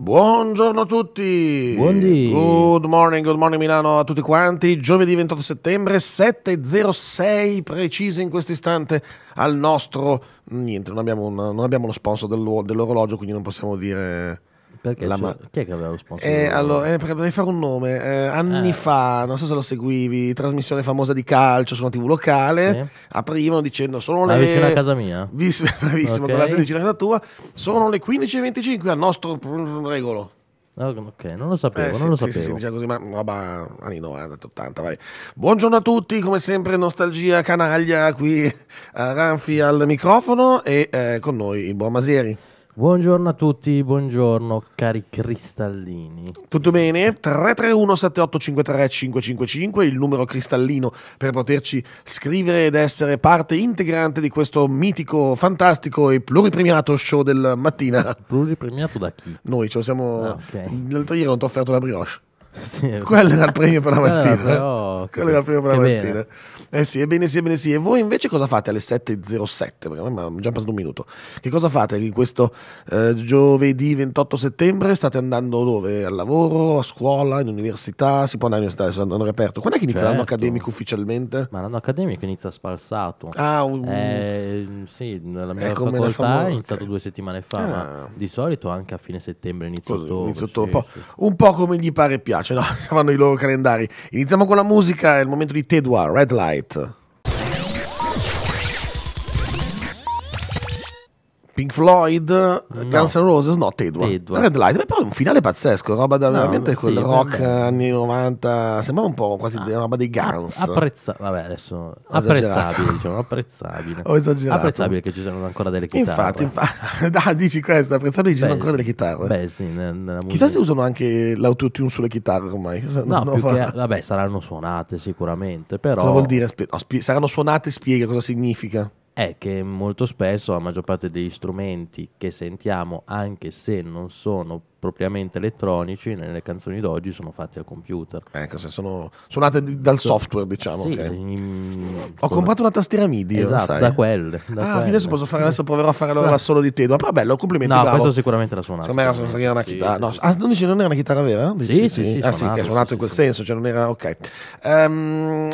Buongiorno a tutti. Buondì. Good morning, good morning Milano a tutti quanti. Giovedì 28 settembre 7.06 precise in questo istante al nostro niente, non abbiamo, un, non abbiamo lo sponsor dell'orologio, quindi non possiamo dire perché? La ma- Chi è che aveva lo sponsor? Eh, allora, eh, perché dovevi fare un nome. Eh, anni eh. fa, non so se lo seguivi, trasmissione famosa di calcio su una TV locale, Sì. aprivano dicendo sono le... vicino a casa mia? Vis- bravissimo, Ok. con vicino a casa tua, sono le 15.25 al nostro pr- mm, regolo. Ah, ok, non lo sapevo, Eh, non sì, lo sì, sì, sì, sapevo. Diciamo così, ma roba anni 90, 80, vai. Buongiorno a tutti, come sempre Nostalgia Canaglia qui a Ranfi al microfono e eh, con noi il buon Masieri. Buongiorno a tutti, buongiorno cari cristallini. Tutto bene? 331 7853 555, il numero cristallino per poterci scrivere ed essere parte integrante di questo mitico, fantastico e pluripremiato show del mattina. Pluripremiato da chi? Noi, ce lo siamo... Ah, okay. L'altro ieri non ti ho offerto la brioche. Sì, quello era il premio per la mattina. Però, okay. Quello era il premio per la mattina. Bene. Eh sì, ebbene sì, ebbene sì. E voi invece cosa fate alle 7.07? Perché mi è già passato un minuto. Che cosa fate in questo eh, giovedì 28 settembre? State andando dove? Al lavoro, a scuola, in università? Si può andare in università, sono reperto. Quando è che inizia certo. l'anno accademico ufficialmente? Ma l'anno accademico inizia spalsato. Ah, un... Uh. eh, sì, nella mia facoltà famo... è iniziato okay. due settimane fa, ah. ma di solito anche a fine settembre, inizia Così, ottobre. Sì, sì. Un po' come gli pare piace piace, no? Fanno i loro calendari. Iniziamo con la musica, è il momento di Tedua, Red Light. Pink Floyd, no. Guns N' Roses, no, Tedua. Tedua. Red Light, ma poi un finale pazzesco, roba da no, veramente quel sì, rock vabbè. anni 90, sembrava un po' quasi ah, roba dei ah, Guns. Apprezza- vabbè, adesso apprezzabile, diciamo, apprezzabile. Ho esagerato. Apprezzabile che ci siano ancora delle chitarre. Infatti, infa- da, dici questo, apprezzabile che ci siano ancora delle chitarre. Beh, sì, nella musica. Chissà se usano anche l'autotune sulle chitarre ormai. No, no fa... che, vabbè, saranno suonate sicuramente, però... Cosa vuol dire? Sp- no, sp- saranno suonate, spiega cosa significa è che molto spesso la maggior parte degli strumenti che sentiamo, anche se non sono propriamente elettronici, nelle canzoni d'oggi sono fatti al computer. Ecco, se sono suonate dal software, diciamo. Sì, okay. in, Ho comprato una tastiera MIDI, esatto, da quelle. Da ah, quelle. adesso posso fare, adesso proverò a fare l'ora solo di te. Ma ah, bello, complimenti. No, bravo. questo sicuramente l'ha suonato. Secondo me era, era una chitarra. no, sì. Ah, non dici, non era una chitarra vera? Dici, sì, sì, sì. sì ah, suonato, che è suonato in quel senso, cioè non era... Ok. Um, ehm,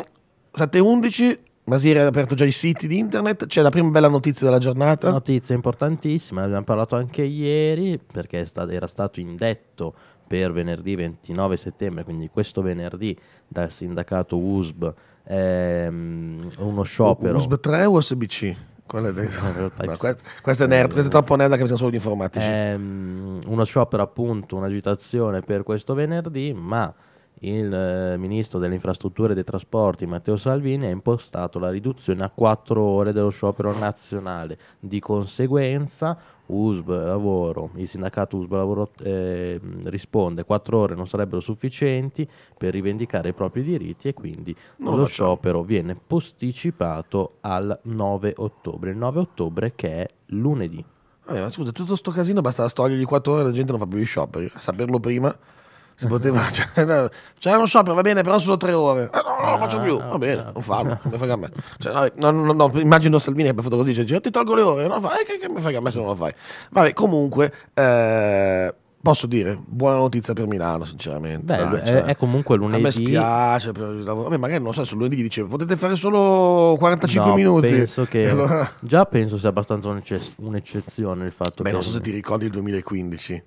7.11 ma si era aperto già i siti di internet, c'è la prima bella notizia della giornata. Notizia importantissima, ne abbiamo parlato anche ieri perché era stato indetto per venerdì 29 settembre, quindi questo venerdì dal sindacato USB ehm, uno sciopero. USB 3 o USB-C? Quella è no, questa, questa, è nerd, questa è troppo nerd che mi sono solo gli informatici. Ehm, uno sciopero appunto, un'agitazione per questo venerdì, ma il eh, ministro delle infrastrutture e dei trasporti Matteo Salvini ha impostato la riduzione a 4 ore dello sciopero nazionale. Di conseguenza USB Lavoro, il sindacato USB Lavoro eh, risponde 4 ore non sarebbero sufficienti per rivendicare i propri diritti e quindi non lo, lo sciopero viene posticipato al 9 ottobre, il 9 ottobre che è lunedì. Eh, scusa, tutto sto casino basta stogliergli 4 ore e la gente non fa più gli scioperi, saperlo prima si poteva, cioè, cioè, non so, va bene, però solo tre ore. Eh, no, non lo faccio più. Ah, va bene, ah, non farlo. Ah. Non frega a me. Cioè, no, no, no, immagino Salvini che ha fatto così: dice, ti tolgo le ore. No, fa, eh, che, che mi frega a me se non lo fai. Vabbè, comunque. Eh, posso dire, buona notizia per Milano, sinceramente. Beh, cioè, eh, è comunque lunedì. A me spiace per il lavoro. Beh, magari non so, sul lunedì dice potete fare solo 45 no, minuti. Penso che allora... già penso sia abbastanza un'eccezione il fatto Beh, che... non so se ti ricordi il 2015.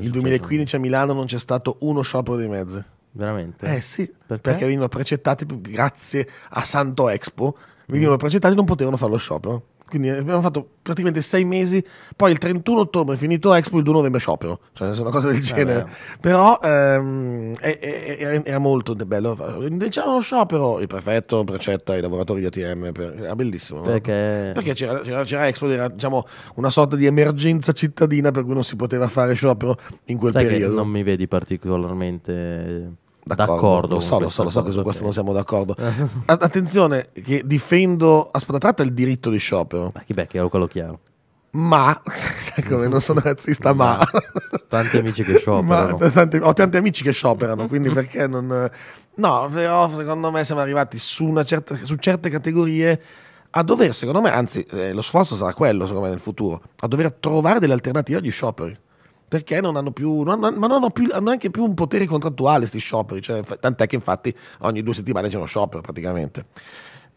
Il 2015 a Milano non c'è stato uno sciopero dei mezzi. Veramente? Eh sì, perché, perché venivano precettati grazie a Santo Expo, venivano mm. precettati e non potevano fare lo sciopero. Quindi abbiamo fatto praticamente sei mesi, poi il 31 ottobre è finito Expo, il 2 novembre sciopero, cioè una cosa del eh, genere. Eh Però ehm, era molto bello. Diciamo uno sciopero, il prefetto precetta i lavoratori di ATM, per, era bellissimo. Perché, Perché c'era, c'era, c'era, Expo, era diciamo, una sorta di emergenza cittadina per cui non si poteva fare sciopero in quel Sai periodo. non mi vedi particolarmente D'accordo, d'accordo lo, so, lo, so, lo so, che su questo non siamo d'accordo. Attenzione, che difendo a spada tratta il diritto di sciopero. Ma chi beh, chiaro, quello chiaro. Ma, sai come non sono razzista, ma, ma tanti amici che scioperano. Ma, tanti, ho tanti amici che scioperano, quindi perché non. No, però secondo me siamo arrivati su, certa, su certe categorie a dover, secondo me, anzi, eh, lo sforzo sarà quello, secondo me, nel futuro, a dover trovare delle alternative agli scioperi perché non hanno più, non, non, ma non hanno, più, neanche più un potere contrattuale questi scioperi, cioè, tant'è che infatti ogni due settimane c'è uno sciopero praticamente.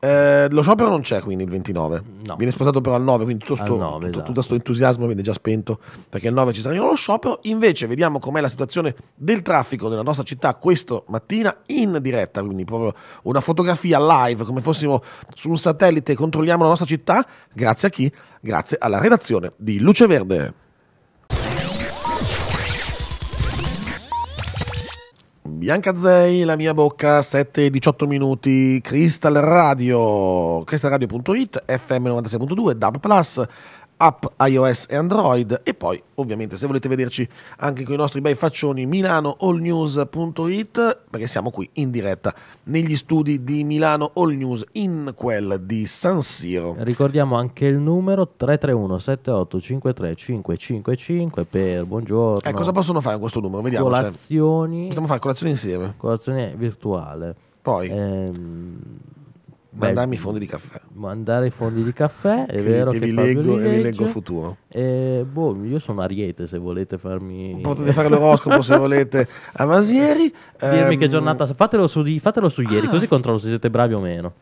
Eh, lo sciopero non c'è quindi il 29, no. viene spostato però al 9, quindi tutto questo esatto. entusiasmo viene già spento perché il 9 ci sarà lo sciopero, invece vediamo com'è la situazione del traffico nella nostra città questa mattina in diretta, quindi proprio una fotografia live come fossimo su un satellite e controlliamo la nostra città, grazie a chi? Grazie alla redazione di Luce Verde. Bianca Zei, La mia bocca, 7-18 minuti, Crystal Radio, crystalradio.it, FM96.2, DAB+, app iOS e Android e poi ovviamente se volete vederci anche con i nostri bei faccioni milanoallnews.it perché siamo qui in diretta negli studi di Milano All News in quella di San Siro. Ricordiamo anche il numero 331 7853 555 per buongiorno. Eh, cosa possono fare con questo numero? Vediamo. Cioè, Colazioni. Cioè, possiamo fare colazione insieme. Colazione virtuale. Poi. Ehm Mandarmi i fondi di caffè. Mandare i fondi di caffè, è che vero. Li, che vi leggo, li legge. leggo futuro. E, boh, io sono Ariete se volete farmi... Potete fare l'oroscopo se volete a Masieri. Dirmi um... che ehm, giornata... Fatelo su, di, fatelo su ieri, ah. così controllo se siete bravi o meno.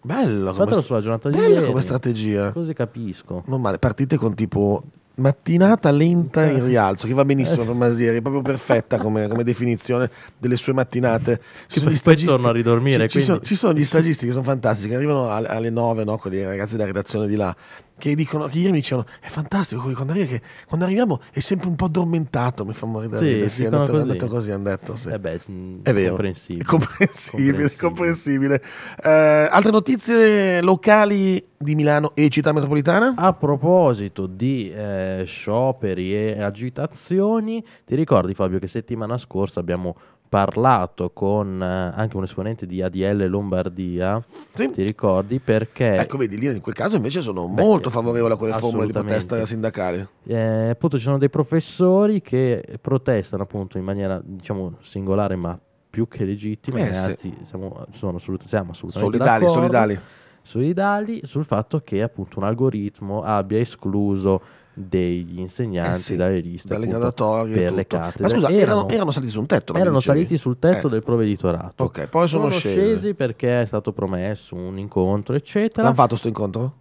Bello. Fatelo come, sulla giornata di ieri. come strategia. Così capisco. Non male, partite con tipo Mattinata eh. lenta in eh. rialzo, che va benissimo per eh. Masieri, è proprio perfetta come, come definizione delle sue mattinate. Ci che poi, stagisti, torno a ridormire. Ci, ci, sono, ci, sono, gli stagisti che sono fantastici, che arrivano alle 9, no, con i ragazzi della redazione di là, che dicono, che ieri mi dicevano, è fantastico quando, arrivi, che, quando arriviamo è sempre un po' addormentato, mi fa morire sì, da sì, è andato, così. è andato così, è andato, sì. eh beh, è vero, comprensibile, comprensibile, comprensibile. comprensibile. Eh, altre notizie locali di Milano e città metropolitana? A proposito di eh, scioperi e agitazioni, ti ricordi Fabio che settimana scorsa abbiamo parlato con eh, anche un esponente di ADL Lombardia, sì. ti ricordi? Perché... Ecco, vedi, lì in quel caso invece sono Beh, molto favorevole a quelle formule di protesta sindacale. Eh, appunto ci sono dei professori che protestano appunto in maniera, diciamo, singolare ma più che legittima, eh, anzi sì. siamo, sono assolut- siamo assolutamente solidali, solidali. solidali sul fatto che appunto un algoritmo abbia escluso degli insegnanti eh sì, dalle liste appunto, per le cattedre. Ma scusa, erano, erano, saliti sul tetto? Erano saliti sul tetto eh. del provveditorato. Ok, poi sono, sono scesi. perché è stato promesso un incontro, eccetera. L'hanno fatto questo incontro?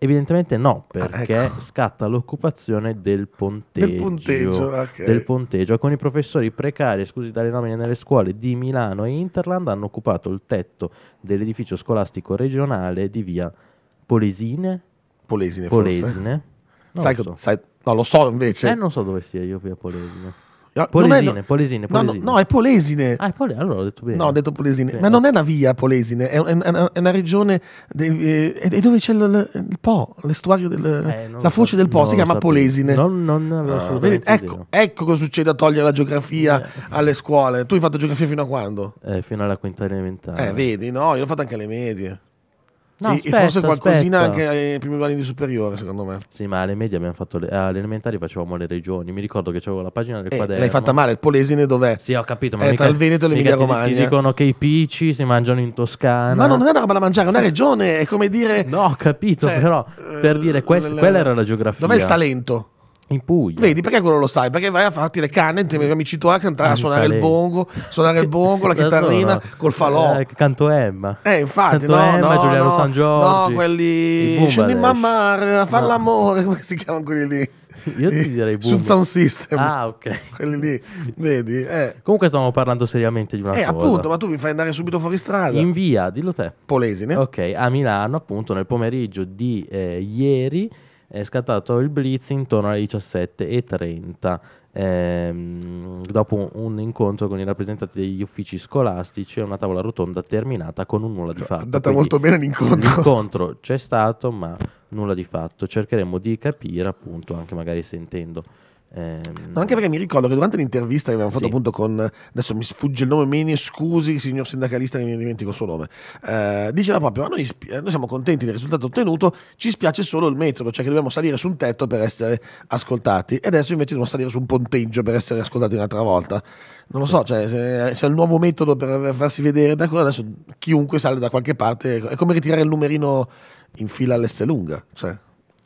Evidentemente no, ah, perché ah, ecco. scatta l'occupazione del ponteggio, ponteggio, okay. del ponteggio. Con i professori precari, scusi dalle nomine nelle scuole di Milano e Interland, hanno occupato il tetto dell'edificio scolastico regionale di via Polesine. Polesine, Polesine. Forse. No, sai, lo so. sai, no, lo so invece. Eh, non so dove sia io via Polesine. Ah, Polesine, no, Polesine, Polesine. No, no, è Polesine. Ah, è Pole- allora ho detto bene. No, ho detto Polesine. Bene. Ma non è una via Polesine, è, una, è una regione. De, eh, è, dove c'è il, il Po, l'estuario del. Eh, la foce so, del Po si chiama sapevo. Polesine. Non, non avevo ah, ecco, ecco, cosa succede a togliere la geografia eh. alle scuole. Tu hai fatto geografia fino a quando? Eh, fino alla quinta elementare. Eh, vedi, no, io l'ho fatto anche alle medie. No, e, aspetta, e, forse qualcosina aspetta. anche ai primi anni di superiore, secondo me. Sì, ma alle medie abbiamo fatto le, alle elementari facevamo le regioni. Mi ricordo che c'avevo la pagina del eh, quaderno. L'hai fatta male, il Polesine dov'è? Sì, ho capito, ma è eh, mica, tra il Veneto e l'Emilia Romagna. Ti, ti dicono che i pici si mangiano in Toscana. Ma non è una roba da mangiare, è una regione, è come dire No, ho capito, cioè, però per eh, dire quest, quella era la geografia. Dov'è il Salento? In Puglia. Vedi, perché quello lo sai? Perché vai a farti le canne i miei amici tu a cantare, ah, a suonare il bongo, suonare il bongo, la chitarrina, col falò. Eh, canto Emma. Eh, infatti, canto no, Emma, no, Giuliano no, San Giorgio. No, quelli... Scendi in mamma a far no. l'amore, come si chiamano quelli lì? Io ti direi boom. Sul sound system. Ah, ok. Quelli lì, vedi. Eh. Comunque stavamo parlando seriamente di una eh, cosa. appunto, ma tu mi fai andare subito fuori strada. In via, dillo te. Polesine. Ok, a Milano, appunto, nel pomeriggio di eh, ieri è scattato il blitz intorno alle 17.30 ehm, dopo un incontro con i rappresentanti degli uffici scolastici e una tavola rotonda terminata con un nulla di fatto. È andata molto bene l'incontro. L'incontro c'è stato ma nulla di fatto. Cercheremo di capire appunto anche magari sentendo Ehm... No, anche perché mi ricordo che durante l'intervista che avevamo fatto sì. appunto con adesso mi sfugge il nome, me ne scusi, signor sindacalista, che mi dimentico il suo nome. Eh, diceva proprio: noi, eh, noi, siamo contenti del risultato ottenuto, ci spiace solo il metodo, cioè che dobbiamo salire su un tetto per essere ascoltati, e adesso invece dobbiamo salire su un ponteggio per essere ascoltati un'altra volta. Non lo so, cioè, se, se è il nuovo metodo per farsi vedere, d'accordo, adesso chiunque sale da qualche parte è come ritirare il numerino in fila all'S lunga. Cioè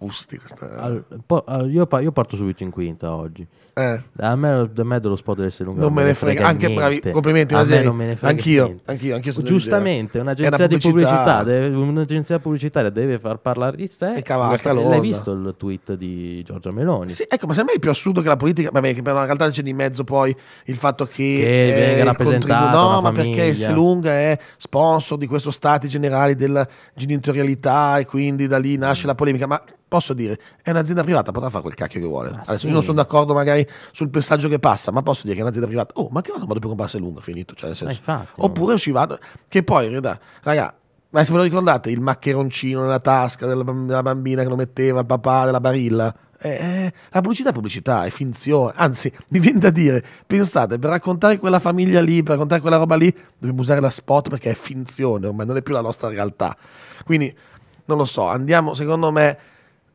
gusti. Questa... All, po, all, io, io, parto subito in quinta oggi. Eh. A, me, a me dello spot deve essere lungo. Non me ne frega, frega anche niente. bravi. Complimenti, a me non me ne frega anch'io, niente. anch'io, anch'io sono Giustamente, un'agenzia, una pubblicità. di pubblicità deve, un'agenzia pubblicitaria deve far parlare di sé. E cavalca L'hai visto il tweet di Giorgia Meloni? Sì, ecco, ma sembra più assurdo che la politica. Vabbè, che per una realtà c'è di mezzo poi il fatto che. Che venga rappresentata. No, ma perché se lunga è sponsor di questo stato generale della genitorialità e quindi da lì nasce la polemica. Ma posso dire, è un'azienda privata, potrà fare quel cacchio che vuole. Ah, Adesso sì. io non sono d'accordo magari sul passaggio che passa, ma posso dire che è un'azienda privata, oh, ma che vado, ma dopo comprarsi lungo, finito, cioè nel eh, senso. Infatti, Oppure ci vado, che poi, ragazzi, raga, ma se ve lo ricordate, il maccheroncino nella tasca della, della bambina che lo metteva, il papà della barilla, eh, eh la pubblicità è pubblicità, è finzione. Anzi, mi viene da dire, pensate, per raccontare quella famiglia lì, per raccontare quella roba lì, dobbiamo usare la spot perché è finzione, ormai non è più la nostra realtà. Quindi, non lo so, andiamo, secondo me,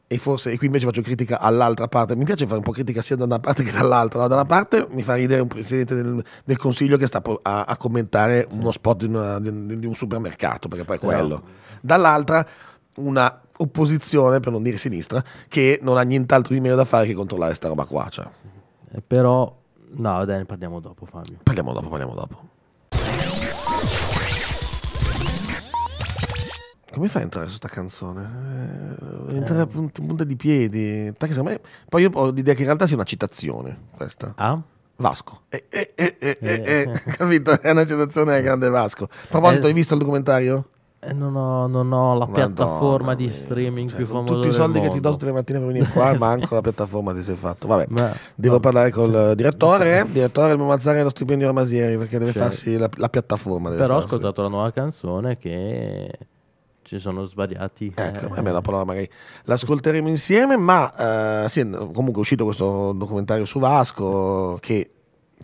e forse e qui invece faccio critica all'altra parte mi piace fare un po' critica sia da una parte che dall'altra da una parte mi fa ridere un presidente del, del consiglio che sta a, a commentare sì. uno spot di, una, di, di, un supermercato perché poi è quello no. dall'altra una opposizione per non dire sinistra che non ha nient'altro di meno da fare che controllare sta roba qua cioè. Eh, però no dai ne parliamo dopo Fabio parliamo dopo parliamo dopo Come fai a entrare su sta canzone? Eh, entrare eh. a punta, punta di piedi. Poi io ho l'idea che in realtà sia una citazione questa. Ah? Vasco. Eh, eh, eh, eh, eh capito? È una citazione al grande Vasco. A proposito, hai visto il documentario? Non ho, non ho, la Madonna piattaforma mia. di streaming cioè, più famosa. Tutti i soldi che ti do tutte le mattine per venire qua, manco la piattaforma ti sei fatto. Vabbè, Beh, devo no. parlare col cioè, direttore. Il direttore del Mazzare lo stipendio a Masieri perché deve cioè, farsi la, la piattaforma. Però farsi. ho ascoltato la nuova canzone che ci sono sbagliati. Ecco, eh. la parola magari l'ascolteremo insieme, ma eh, sì, comunque è uscito questo documentario su Vasco che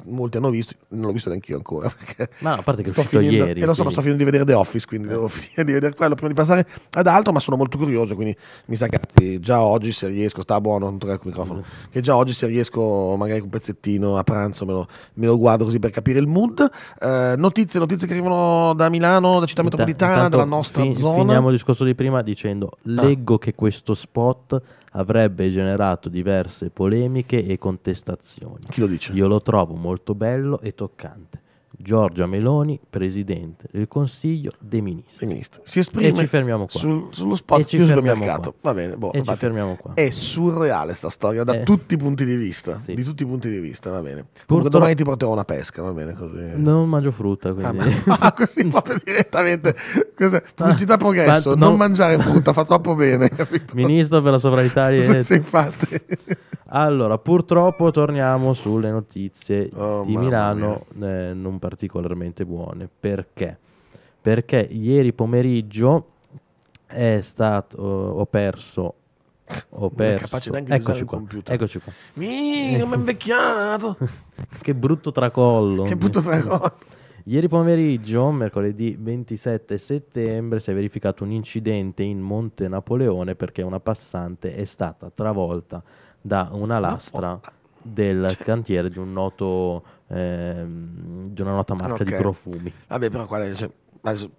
molti hanno visto, non l'ho visto neanche io ancora. Ma no, a parte che sto finendo, ieri. E lo so, sto finendo di vedere The Office, quindi devo eh. finire di vedere quello prima di passare ad altro, ma sono molto curioso, quindi mi sa che già oggi se riesco, sta buono, non tocca il microfono, mm. che già oggi se riesco magari un pezzettino a pranzo me lo, me lo guardo così per capire il mood. Eh, notizie, notizie che arrivano da Milano, da città Inta- metropolitana, dalla nostra fi- zona. Finiamo il discorso di prima dicendo, ah. leggo ah. che questo spot avrebbe generato diverse polemiche e contestazioni. Chi lo dice? Io lo trovo molto bello e toccante. Giorgia Meloni, presidente del Consiglio dei Ministri. Ministro. Si esprime e ci fermiamo qua. Sul, sullo spot di supermercato. Qua. Va bene, boh, e ci fermiamo qua. È surreale sta storia da eh. tutti i punti di vista. Sì. Di tutti i punti di vista, va bene. Purtroppo... Comunque domani ti porterò una pesca, va bene così. Non mangio frutta, ah, quindi. Ah, ma... così proprio direttamente. Questa... Pubblicità progresso, ma, non no... mangiare frutta fa troppo bene, capito? Ministro per la sovranità. sì, infatti. Allora, purtroppo torniamo sulle notizie oh, di Milano eh, non particolarmente buone. Perché? Perché ieri pomeriggio è stato, eh, ho perso ho perso. eccoci qua. Eccoci qua. Mi, come invecchiato. che brutto tracollo. Che brutto tracollo. Ieri pomeriggio, mercoledì 27 settembre, si è verificato un incidente in Monte Napoleone perché una passante è stata travolta da una lastra no. Oh, del cioè. cantiere di un noto ehm, di una nota marca okay. di profumi. Vabbè, però qual Cioè,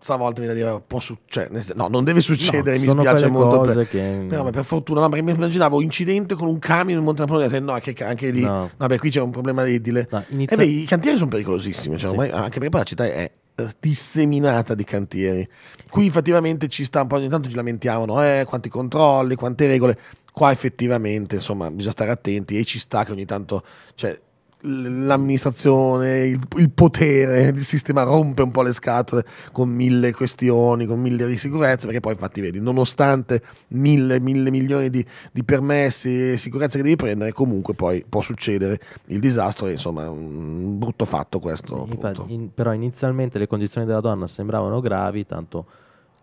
stavolta mi da dire può succedere cioè, no non deve succedere no, mi spiace molto per, che... però, per fortuna no, mi immaginavo incidente con un camion in Monte no che anche lì no. vabbè qui c'è un problema edile no, eh, inizia... eh beh, i cantieri sono pericolosissimi cioè, sì. ormai, anche perché poi la città è eh, disseminata di cantieri qui effettivamente ci sta un po' ogni tanto ci lamentiamo eh, quanti controlli quante regole Qua effettivamente, insomma, bisogna stare attenti e ci sta che ogni tanto cioè, l'amministrazione, il, il, potere, il sistema rompe un po' le scatole con mille questioni, con mille risicurezze perché poi infatti vedi, nonostante mille, mille milioni di, di permessi e sicurezza che devi prendere, comunque poi può succedere il disastro, e insomma un brutto fatto questo. Infatti, in, però inizialmente le condizioni della donna sembravano gravi, tanto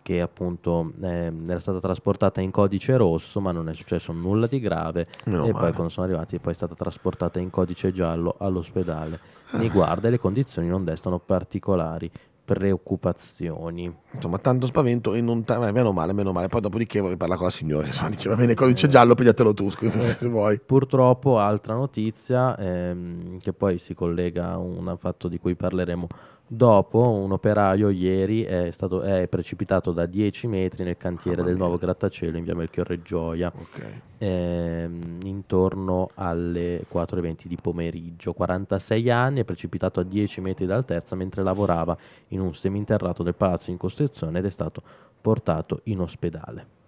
che appunto eh, era stata trasportata in codice rosso ma non è successo nulla di grave no, e male. poi quando sono arrivati poi è stata trasportata in codice giallo all'ospedale ah. mi guarda e le condizioni non destano particolari preoccupazioni. Insomma, tanto spavento e non t- eh, meno male, meno male. Poi dopodiché vorrei parlare con la signora, insomma, diceva bene, codice eh. giallo, pigliatelo tu, eh. se vuoi. Purtroppo, altra notizia ehm, che poi si collega a un fatto di cui parleremo Dopo un operaio ieri è, stato, è precipitato da 10 metri nel cantiere ah, del nuovo grattacielo in via Melchiorre Gioia okay. ehm, intorno alle 4.20 di pomeriggio. 46 anni, è precipitato a 10 metri d'altezza mentre lavorava in un seminterrato del palazzo in costruzione ed è stato portato in ospedale.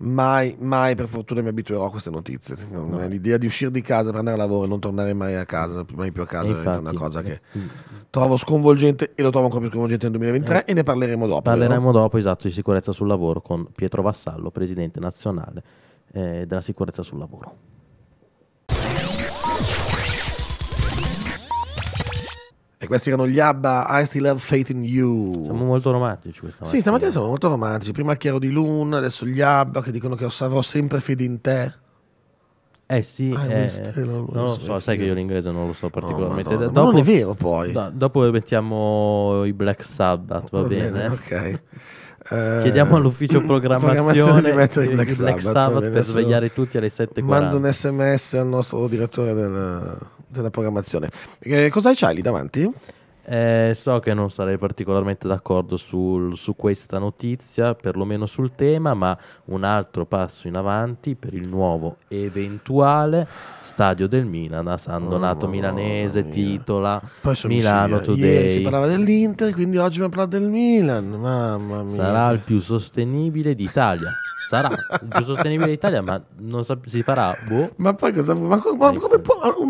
Mai, mai per fortuna mi abituerò a queste notizie. No. L'idea di uscire di casa per andare a lavoro e non tornare mai a casa, mai più a casa, infatti, è una cosa che... Eh, trovo sconvolgente e lo trovo ancora più sconvolgente nel 2023 eh. e ne parleremo dopo. Parleremo vero? dopo, esatto, di sicurezza sul lavoro con Pietro Vassallo, presidente nazionale eh, della sicurezza sul lavoro. E questi erano gli ABBA, I Still Have Faith in You. Siamo molto romantici questa mattina. Sì, stamattina siamo molto romantici. Prima il Chiaro di Luna, adesso gli ABBA che dicono che avrò sempre fede in te. Eh sì, ah, eh, non lo so, sai che io l'inglese non lo so particolarmente. No, dopo, non è vero poi. Da, dopo mettiamo i Black Sabbath, va, va bene. bene. Ok. Chiediamo all'ufficio eh, programmazione, programmazione Black, Black, Sabbath, Sabbath per svegliare tutti alle 7.40. Mando un sms al nostro direttore della, della programmazione. Eh, cosa hai lì davanti? Eh, so che non sarei particolarmente d'accordo sul, su questa notizia, perlomeno sul tema, ma un altro passo in avanti per il nuovo eventuale stadio del Milan a San oh, Donato oh, Milanese, mia. titola Milano eh, Today. Ieri si parlava dell'Inter, quindi oggi mi parla del Milan, mamma mia. Sarà il più sostenibile d'Italia. sarà il più sostenibile d'Italia, ma non sa, si farà. Boh. Ma poi cosa? Ma, ma, come può? Non,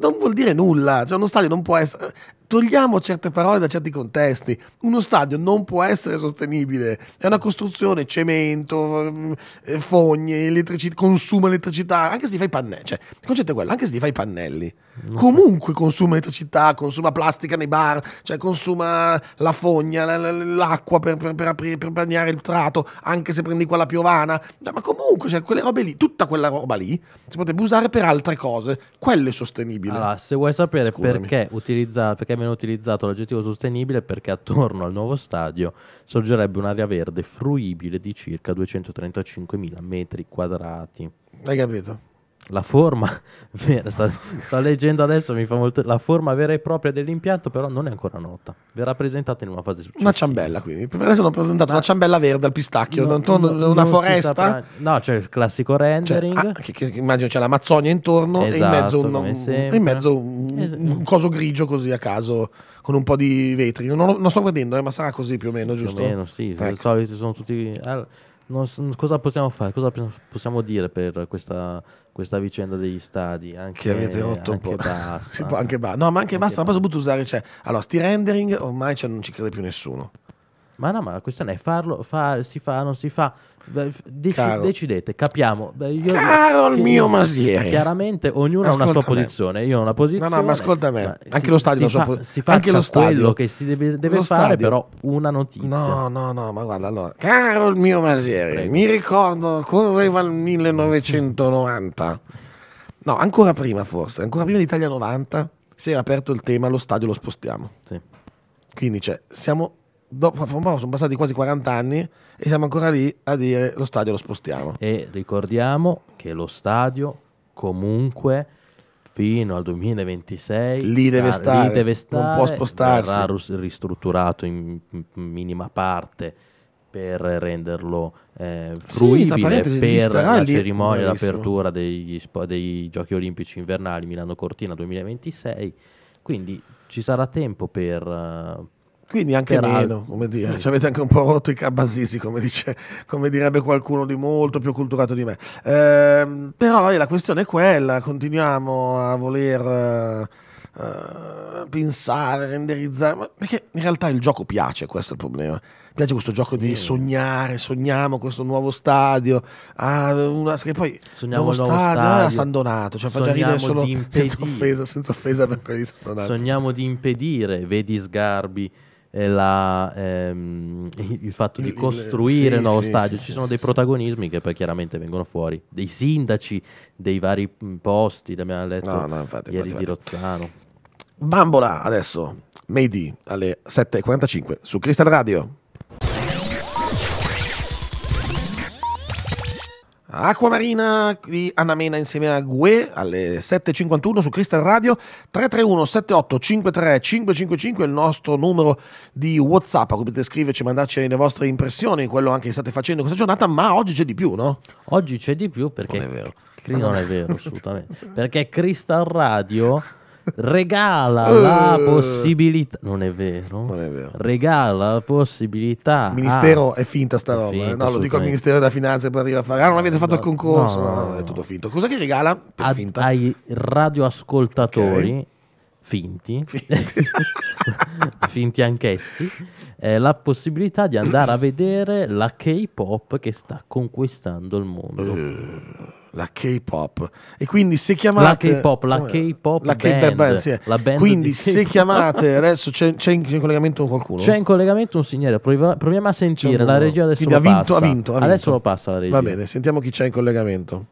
non vuol dire nulla. Cioè, uno stadio non può essere. Togliamo certe parole da certi contesti. Uno stadio non può essere sostenibile. È una costruzione, cemento, eh, fogne, elettrici- consuma elettricità, anche se ti fai pannelli. Cioè, il concetto è quello, anche se ti fai pannelli. Mm. Comunque consuma elettricità, consuma plastica nei bar, cioè consuma la fogna, l'acqua per, per, per, per bagnare il prato, anche se prendi quella piovana. No, ma comunque, cioè, quelle robe lì, tutta quella roba lì, si potrebbe usare per altre cose. Quello è sostenibile. Allora, se vuoi sapere Scusami. perché utilizzare, perché viene utilizzato l'aggettivo sostenibile perché attorno al nuovo stadio sorgerebbe un'area verde fruibile di circa 235.000 metri quadrati. Hai capito? la forma, sto, sto, leggendo adesso, mi fa molto, la forma vera e propria dell'impianto però non è ancora nota, verrà presentata in una fase successiva. Una ciambella quindi, adesso hanno presentato una ciambella verde al pistacchio, no, intorno, no, una foresta. no, c'è il classico cioè, rendering. Cioè, ah, che, che immagino c'è l'Amazzonia intorno esatto, e in esatto, mezzo, un, in mezzo un, un coso grigio così a caso con un po' di vetri. Non, non sto vedendo, eh, ma sarà così più o meno, sì, giusto? Più o meno, sì. Ecco. Solito sono tutti. Allora, non, cosa possiamo fare? Cosa possiamo dire per questa, questa vicenda degli stadi? Anche, che avete rotto anche un po'. Basta. anche ba- no, ma anche, anche basta, ma posso buttare usare. Cioè, allora, sti rendering ormai cioè, non ci crede più nessuno. Ma no, ma la questione è farlo, far, si fa, non si fa. Deci, Caro. Decidete, capiamo. Beh, io, Caro il mio Masiere. Chiaramente ognuno ascolta ha una sua me. posizione. Io ho una posizione. No, no, ma ascolta me. Ma anche si, lo stadio si, fa, po- si anche lo stadio. quello che si deve, deve fare, stadio. però una notizia. No, no, no, ma guarda allora. Caro il mio Masiere, Prego. mi ricordo, correva il 1990. No, ancora prima forse, ancora prima d'Italia 90 si era aperto il tema, lo stadio lo spostiamo. Sì. Quindi cioè, siamo dopo, sono passati quasi 40 anni e siamo ancora lì a dire lo stadio lo spostiamo. E ricordiamo che lo stadio comunque fino al 2026 lì deve, sta, stare, lì deve stare, non può spostarsi. Verrà ristrutturato in minima parte per renderlo eh, fruibile sì, per la lì. cerimonia Bravissimo. d'apertura degli, dei Giochi Olimpici Invernali Milano-Cortina 2026. Quindi ci sarà tempo per eh, quindi anche meno, come dire, sì. ci avete anche un po' rotto i cabasisi, come, dice, come direbbe qualcuno di molto più culturato di me. Ehm, però la questione è quella, continuiamo a voler... Uh, pensare, renderizzare, perché in realtà il gioco piace, questo è il problema. Piace questo gioco sì. di sognare, sogniamo questo nuovo stadio, ah, una, che poi sogniamo nuovo il nuovo stadio, ah, stadio. Ah, San Donato, cioè sogniamo fa già ridere solo senza offesa, senza offesa per quelli di San Donato. Sogniamo di impedire, vedi Sgarbi, la, ehm, il fatto di costruire il, sì, lo sì, stadio. Sì, Ci sono dei protagonismi che poi chiaramente vengono fuori, dei sindaci dei vari mm, posti, l'abbiamo letto no, no, infatti, ieri infatti, di Rozzano. Bambola adesso, Mayday alle 7.45 su Crystal Radio. Acquamarina di Anna Mena insieme a Gue alle 7.51 su Crystal Radio 331 78 53 555 il nostro numero di Whatsapp potete scriverci e mandarci le vostre impressioni quello anche che state facendo in questa giornata ma oggi c'è di più no? Oggi c'è di più perché non è vero, non è vero assolutamente perché Crystal Radio regala la eh. possibilità. Non è vero? Non è vero. Regala la possibilità. Il ministero a... è finta sta roba. Eh. Finta, no, lo dico al ministero della finanza e poi arriva a fare. Ah, non avete fatto il concorso. No, no, no, è tutto finto. Cosa che regala? Per Ad, finta. Ai radioascoltatori. Okay. Finti, finti. finti anch'essi, eh, la possibilità di andare a vedere la K-pop che sta conquistando il mondo. Uh la K-pop. E quindi se chiamate... La K-pop, la K-pop la band. band, sì. la band quindi se chiamate, adesso c'è, c'è, in collegamento qualcuno? C'è in collegamento un signore, proviamo a sentire, la regia adesso quindi lo ha vinto, passa. Ha vinto, ha vinto. Adesso lo passa la regia. Va bene, sentiamo chi c'è in collegamento.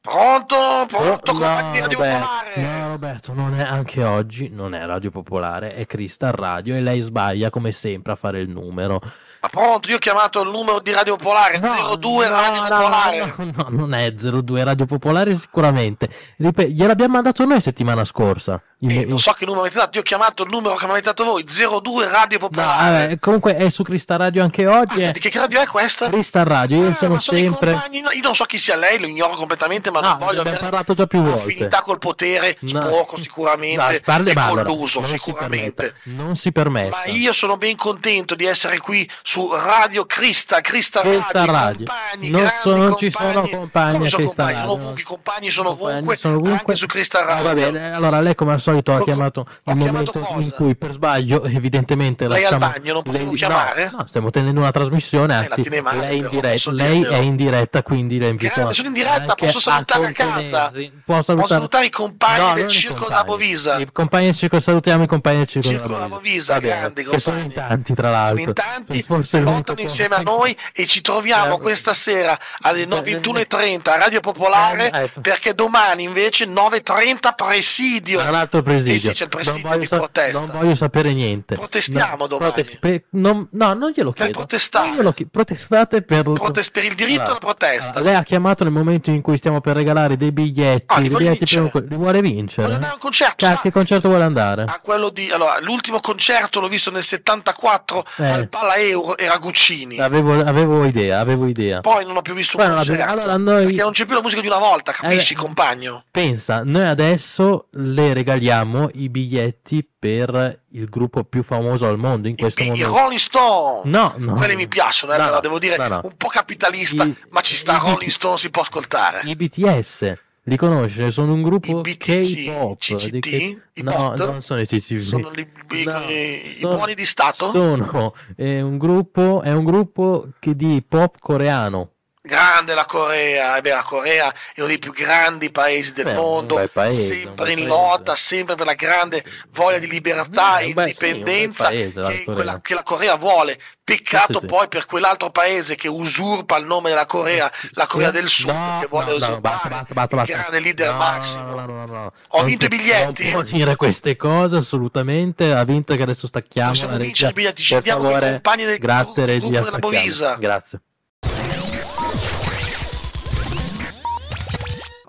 Pronto? Pronto? Oh, no, Radio Popolare? No, Roberto, non è anche oggi, non è Radio Popolare, è Crystal Radio e lei sbaglia come sempre a fare il numero. Ma pronto, io ho chiamato il numero di Radio Popolare, no, 02 no, Radio no, Popolare. No, no, non è 02 Radio Popolare sicuramente. Ripeto, gliel'abbiamo mandato noi settimana scorsa. Eh, non so che numero avete dato, io ho chiamato il numero che mi avete dato voi, 02 Radio Popolare. No, vabbè, comunque è su Crystal Radio anche oggi. Ah, eh. Che radio è questa? Crystal Radio, io ah, sono sempre. no, io non so chi sia lei, lo ignoro completamente, ma no, non voglio avere parlato già più volte. affinità col potere, no. sicuramente, no, parli, ma allora, colluso sicuramente. Si non si permette. Ma io sono ben contento di essere qui su Radio Crista, Crystal, Crystal Radio. Compagni, non, so, non ci sono compagni a Crystal Radio. I compagni sono ovunque, sono ovunque. anche su Crystal ah, Radio. va bene, allora lei come al solito solito ha chiamato il momento cosa? in cui per sbaglio evidentemente lei lasciamo... al bagno non potevo lei... chiamare? No, no, stiamo tenendo una trasmissione eh, anzi lei, male, lei, diretta, lei è in diretta quindi lei invito sono in diretta posso salutare a, a casa posso salutare... posso salutare, i compagni no, del circo della Bovisa i compagni del circo salutiamo i compagni del circo, circo della Bovisa che sono in tanti tra l'altro sono in tanti contano insieme a noi e ci troviamo certo. questa sera alle 21.30 certo. a Radio Popolare eh, ecco. perché domani invece 9.30 presidio. Tra l'altro il presidio. Sì, sì, c'è il presidio non voglio, sa- protesta. non voglio sapere niente. Protestiamo no, domani. Protest- pe- non, no, non glielo chiedo. Per protestare. glielo chi- protestate per... Protest- per il diritto allora, alla protesta. lei ha chiamato nel momento in cui stiamo per regalare dei biglietti. No, ah, li, biglietti per... li vuole vincere. Vuole andare a un concerto. Cacchio, che concerto vuole andare? A quello di... Allora, l'ultimo concerto l'ho visto nel 74 eh. al Pala Euro, era Guccini. Avevo, avevo, idea, avevo idea. Poi non ho più visto Poi un concerto. Abbiamo... Allora, noi... Perché non c'è più la musica di una volta, capisci, eh, compagno? Pensa, noi adesso le regaliamo abbiamo i biglietti per il gruppo più famoso al mondo in questo I, momento. I Rolling Stone! No, no. Quelli mi piacciono, eh, no, devo dire, no, un po' capitalista, I, ma ci sta, i, Rolling Stone si può ascoltare. I BTS li conosce, sono un gruppo BTG, K-pop. CGT, che... no, bot, non sono i CCV. Sono no, i, sono, buoni di Stato? Sono, è un gruppo, è un gruppo di pop coreano. Grande la Corea, e eh beh, la Corea è uno dei più grandi paesi del beh, mondo, paese, sempre in lotta, sempre per la grande voglia di libertà e indipendenza sì, paese, che, la quella, che, la Corea vuole. Peccato sì, poi sì. per quell'altro paese che usurpa il nome della Corea, la Corea del Sud, no, che vuole no, usurpare no, basta, basta, basta, il grande leader Maximo. Ho non vinto ti, i biglietti. Non può dire queste cose assolutamente. Ha vinto che adesso stacchiamo. Possiamo vincere i biglietti, ci vediamo con i compagni del Grazie, gruppo regia, della Bovisa. Grazie.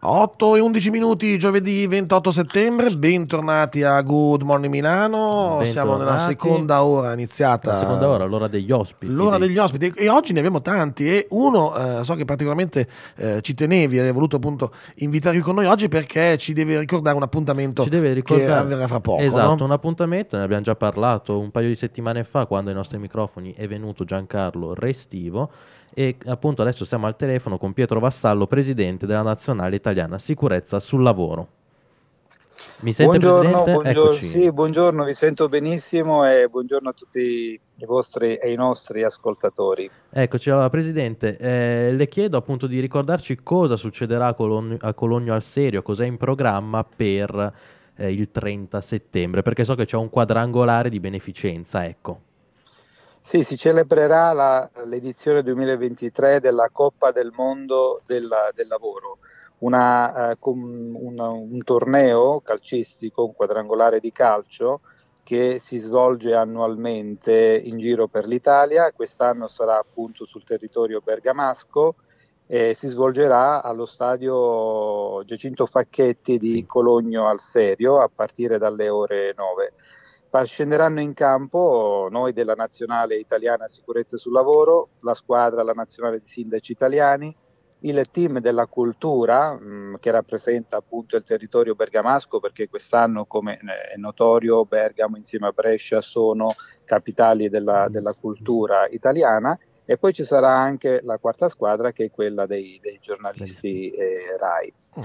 8 e 11 minuti, giovedì 28 settembre, bentornati a Good Morning Milano, siamo nella seconda ora iniziata. La seconda ora, l'ora degli ospiti. L'ora degli ospiti e oggi ne abbiamo tanti e uno eh, so che particolarmente eh, ci tenevi, hai voluto appunto invitarvi con noi oggi perché ci deve ricordare un appuntamento ci deve ricordare. che avverrà fra poco. Esatto, no? un appuntamento, ne abbiamo già parlato un paio di settimane fa quando ai nostri microfoni è venuto Giancarlo Restivo e appunto adesso siamo al telefono con Pietro Vassallo, presidente della Nazionale Italiana Sicurezza sul Lavoro. Mi sente buongiorno, presidente? Buongiorno, sì, buongiorno, vi sento benissimo e buongiorno a tutti i vostri e i nostri ascoltatori. Eccoci, allora Presidente, eh, le chiedo appunto di ricordarci cosa succederà a, Cologno, a Cologno al Serio, cos'è in programma per eh, il 30 settembre, perché so che c'è un quadrangolare di beneficenza, ecco. Sì, si celebrerà la, l'edizione 2023 della Coppa del Mondo del, del Lavoro, una, eh, una, un torneo calcistico, un quadrangolare di calcio che si svolge annualmente in giro per l'Italia, quest'anno sarà appunto sul territorio bergamasco e si svolgerà allo stadio Giacinto Facchetti di Cologno al Serio a partire dalle ore 9. Scenderanno in campo noi della Nazionale Italiana Sicurezza sul Lavoro, la squadra, la Nazionale di Sindaci Italiani, il team della cultura mh, mm, che rappresenta appunto il territorio bergamasco perché quest'anno come eh, è notorio Bergamo insieme a Brescia sono capitali della, della cultura italiana e poi ci sarà anche la quarta squadra che è quella dei, dei giornalisti eh, RAI. Mm.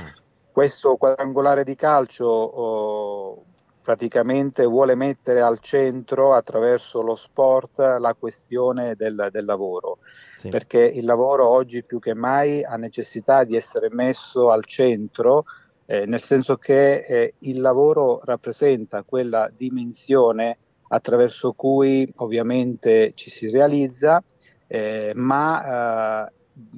Questo quadrangolare di calcio oh, praticamente vuole mettere al centro attraverso lo sport la questione del, del lavoro, sì. perché il lavoro oggi più che mai ha necessità di essere messo al centro, eh, nel senso che eh, il lavoro rappresenta quella dimensione attraverso cui ovviamente ci si realizza, eh, ma eh,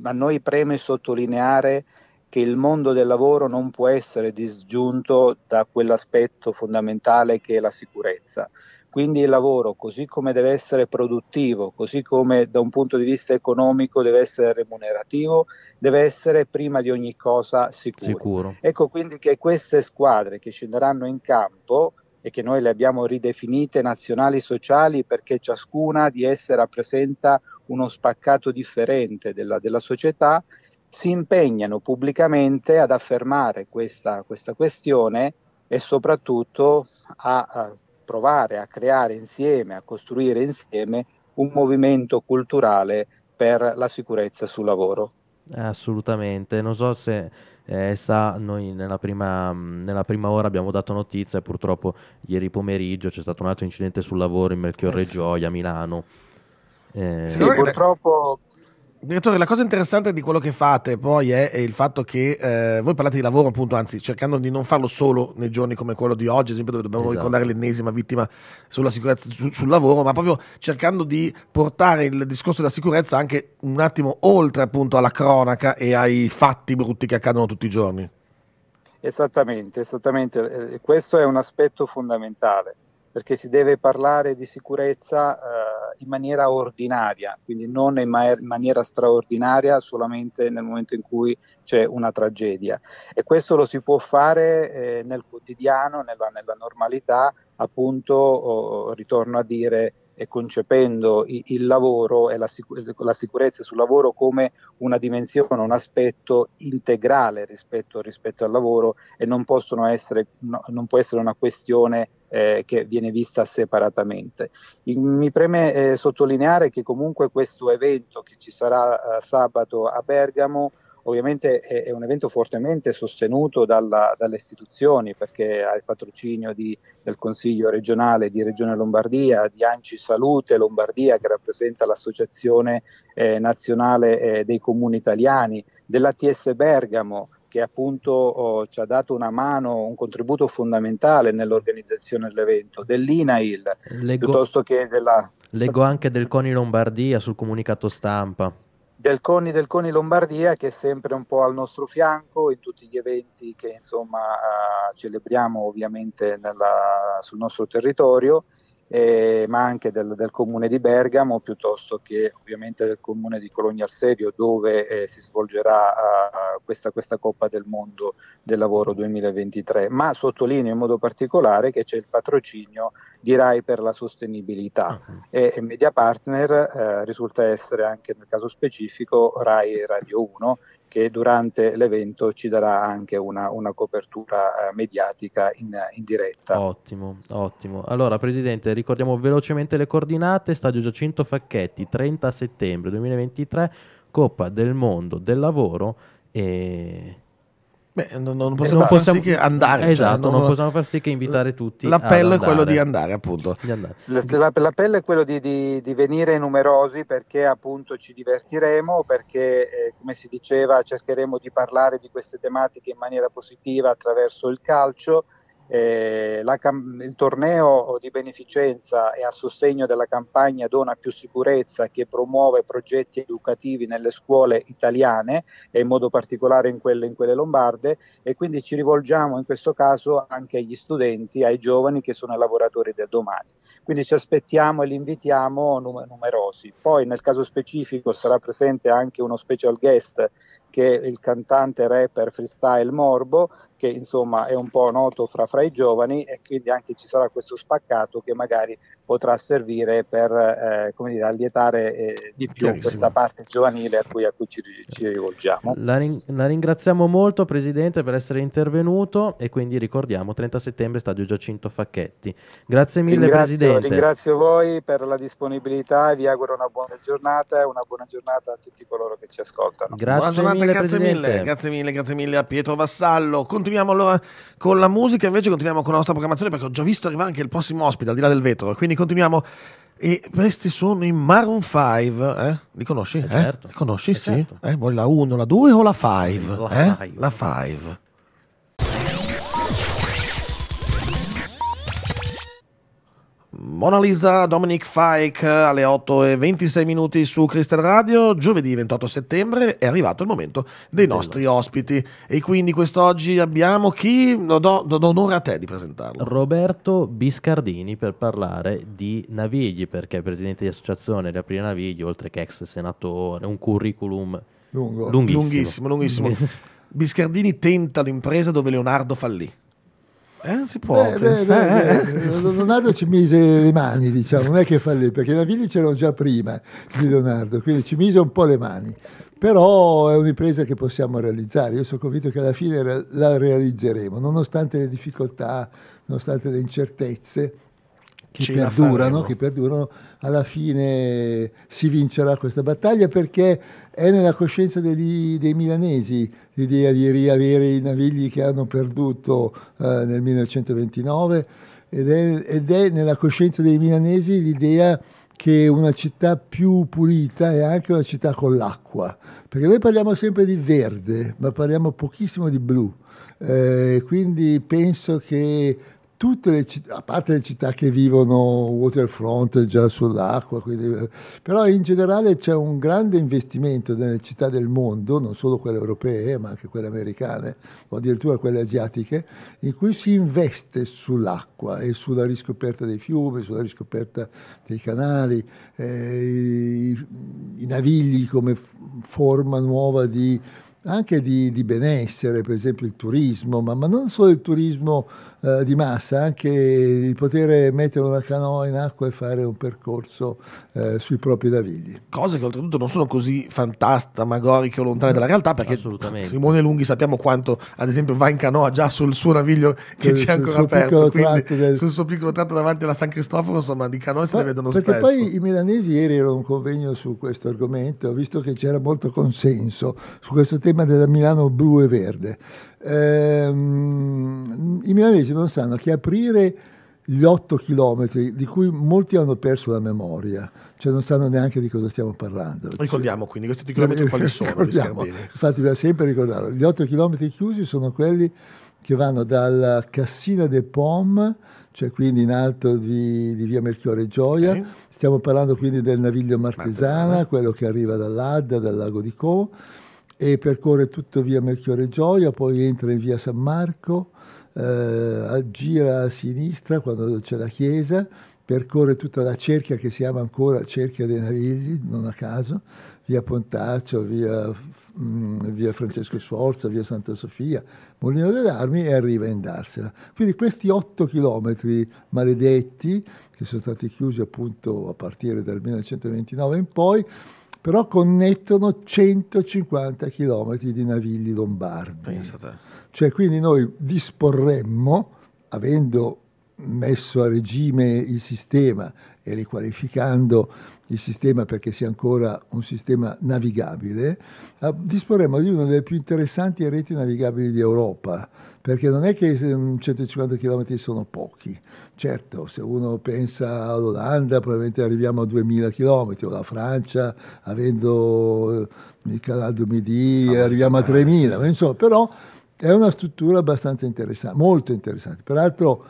a noi preme sottolineare che il mondo del lavoro non può essere disgiunto da quell'aspetto fondamentale che è la sicurezza. Quindi il lavoro, così come deve essere produttivo, così come da un punto di vista economico deve essere remunerativo, deve essere prima di ogni cosa sicuro. sicuro. Ecco quindi che queste squadre che scenderanno in campo e che noi le abbiamo ridefinite nazionali sociali perché ciascuna di esse rappresenta uno spaccato differente della, della società, si impegnano pubblicamente ad affermare questa, questa questione e soprattutto a, a provare a creare insieme, a costruire insieme un movimento culturale per la sicurezza sul lavoro. Assolutamente, non so se eh, sa, noi nella prima, nella prima, ora abbiamo dato notizia, purtroppo ieri pomeriggio c'è stato un altro incidente sul lavoro in Melchiorre Gioia a Milano. Eh, sì, purtroppo Direttore, la cosa interessante di quello che fate poi è, è il fatto che eh, voi parlate di lavoro, appunto, anzi, cercando di non farlo solo nei giorni come quello di oggi, ad esempio, dove dobbiamo esatto. ricordare l'ennesima vittima sulla sicurezza su, sul lavoro, ma proprio cercando di portare il discorso della sicurezza anche un attimo oltre appunto alla cronaca e ai fatti brutti che accadono tutti i giorni. Esattamente, esattamente. Questo è un aspetto fondamentale perché si deve parlare di sicurezza eh, in maniera ordinaria, quindi non in, ma- in, maniera straordinaria solamente nel momento in cui c'è una tragedia. E questo lo si può fare eh, nel quotidiano, nella, nella normalità, appunto, oh, oh ritorno a dire, e concependo il lavoro e la, sicur- la, sicurezza sul lavoro come una dimensione, un aspetto integrale rispetto, rispetto al lavoro e non, essere, no, non, può essere una questione eh, che viene vista separatamente. mi preme eh, sottolineare che comunque questo evento che ci sarà eh, sabato a Bergamo Ovviamente è, è un evento fortemente sostenuto dalla, dalle istituzioni perché ha il patrocinio di, del Consiglio regionale di Regione Lombardia, di Anci Salute Lombardia che rappresenta l'Associazione eh, Nazionale eh, dei Comuni Italiani, dell'ATS Bergamo che appunto oh, ci ha dato una mano, un contributo fondamentale nell'organizzazione dell'evento, dell'INAIL, Leggo... piuttosto che della... Leggo anche del CONI Lombardia sul comunicato stampa del CONI del CONI Lombardia che è sempre un po' al nostro fianco in tutti gli eventi che insomma eh, celebriamo ovviamente nella, sul nostro territorio eh, ma anche del, del, comune di Bergamo piuttosto che ovviamente del comune di Colonia Serio dove eh, si svolgerà uh, questa, questa, Coppa del Mondo del Lavoro 2023, ma sottolineo in modo particolare che c'è il patrocinio di RAI per la sostenibilità uh-huh. e, e, Media Partner eh, risulta essere anche nel caso specifico RAI Radio 1 che durante l'evento ci darà anche una, una copertura eh, mediatica in, in, diretta. Ottimo, ottimo. Allora Presidente, ricordiamo velocemente le coordinate, Stadio Giacinto Facchetti, 30 settembre 2023, Coppa del Mondo del Lavoro e Beh, non, non eh, possiamo, non far sì che andare. Cioè, esatto, cioè, non, non, possiamo far sì che invitare tutti. L'appello è quello di andare, appunto. Di andare. L'appello è quello di, di, di, venire numerosi perché appunto ci divertiremo, perché eh, come si diceva cercheremo di parlare di queste tematiche in maniera positiva attraverso il calcio eh, la, il torneo di beneficenza è a sostegno della campagna Dona più sicurezza che promuove progetti educativi nelle scuole italiane e in modo particolare in quelle, in quelle lombarde e quindi ci rivolgiamo in questo caso anche agli studenti, ai giovani che sono i lavoratori del domani. Quindi ci aspettiamo e li invitiamo numerosi. Poi nel caso specifico sarà presente anche uno special guest che è il cantante rapper freestyle Morbo, che insomma è un po' noto fra, fra, i giovani e quindi anche ci sarà questo spaccato che magari potrà servire per eh, come dire, allietare eh, di più questa parte giovanile a cui, a cui ci, ci, rivolgiamo. La, rin- la, ringraziamo molto Presidente per essere intervenuto e quindi ricordiamo 30 settembre Stadio Giacinto Facchetti. Grazie mille ringrazio, Presidente. Ringrazio voi per la disponibilità e vi auguro una buona giornata e una buona giornata a tutti coloro che ci ascoltano. Grazie mille mille, grazie mille, grazie mille, grazie mille a Pietro Vassallo. Continuiamo allora con la musica, invece continuiamo con la nostra programmazione perché ho già visto arrivare anche il prossimo ospite al di là del vetro, quindi continuiamo. E questi sono i Maroon 5, eh? Li conosci? Eh, certo. eh? Certo. Li conosci, eh sì. Certo. Eh, vuoi la 1, la 2 o la 5? La 5. Eh? La 5. Mona Lisa, Dominic Fike alle 8 e 26 minuti su Crystal Radio. Giovedì 28 settembre è arrivato il momento dei nostri ospiti. E quindi quest'oggi abbiamo chi? do, do, do onore a te di presentarlo. Roberto Biscardini per parlare di Navigli, perché è presidente di associazione di Aprile Navigli, oltre che ex senatore, un curriculum Lungo. lunghissimo. lunghissimo, lunghissimo. Biscardini tenta l'impresa dove Leonardo fallì. Eh, si può beh, pensare. Beh, beh, Leonardo eh. ci mise le mani, diciamo, non è che fa lì, perché i navigli c'erano già prima di Leonardo, quindi ci mise un po' le mani. Però è un'impresa che possiamo realizzare, io sono convinto che alla fine la realizzeremo, nonostante le difficoltà, nonostante le incertezze che, perdurano, che perdurano, alla fine si vincerà questa battaglia perché è nella coscienza degli, dei milanesi l'idea di riavere i navigli che hanno perduto eh, nel 1929 ed è, ed è, nella coscienza dei milanesi l'idea che una città più pulita è anche una città con l'acqua, perché noi parliamo sempre di verde, ma parliamo pochissimo di blu. Eh, quindi penso che tutte le città, a parte le città che vivono waterfront già sull'acqua, quindi, però in generale c'è un grande investimento nelle città del mondo, non solo quelle europee, ma anche quelle americane o addirittura quelle asiatiche, in cui si investe sull'acqua e sulla riscoperta dei fiumi, sulla riscoperta dei canali, eh, i, i navigli come forma nuova di anche di, di, benessere, per esempio il turismo, ma, ma non solo il turismo eh, di massa anche il potere mettere una canoa in acqua e fare un percorso eh, sui propri navigli. Cose che oltretutto non sono così fantasmagoriche o lontane dalla realtà perché Simone Lunghi sappiamo quanto ad esempio va in canoa già sul suo naviglio che sul, c'è ancora sul aperto, del... sul suo piccolo tratto davanti alla San Cristoforo insomma di canoa se ne vedono perché spesso. Perché poi i milanesi ieri erano un convegno su questo argomento, visto che c'era molto consenso su questo tema della Milano blu e verde. Ehm, I milanesi non sanno che aprire gli 8 chilometri di cui molti hanno perso la memoria, cioè non sanno neanche di cosa stiamo parlando. Ricordiamo quindi questi 8 chilometri quali sono? Infatti bisogna sempre ricordarlo. Gli 8 chilometri chiusi sono quelli che vanno dalla Cassina de Pom, cioè quindi in alto di, di via Melchiore Gioia, okay. stiamo parlando quindi del Naviglio Martesana, Martesana, quello che arriva dall'Adda, dal lago di Co, e percorre tutto via Melchiorre Gioia, poi entra in via San Marco, eh, gira a sinistra quando c'è la chiesa, percorre tutta la cerchia che si chiama ancora Cerchia dei Navigli, non a caso, via Pontaccio, via, mh, mm, via Francesco Sforza, via Santa Sofia, Molino delle Armi e arriva in Darsena. Quindi questi otto chilometri maledetti, che sono stati chiusi appunto a partire dal 1929 in poi, però connettono 150 km di navigli lombardi. Cioè quindi noi disporremmo, avendo messo a regime il sistema e riqualificando il sistema perché sia ancora un sistema navigabile, ah, disporremmo di una delle più interessanti reti navigabili d'Europa perché non è che 150 km ehm, sono pochi. Certo, se uno pensa all'Olanda probabilmente arriviamo a 2000 km, o alla Francia, avendo eh, il Canal du Midi, ah, arriviamo a 3000, sì. insomma, però è una struttura abbastanza interessante, molto interessante. Peraltro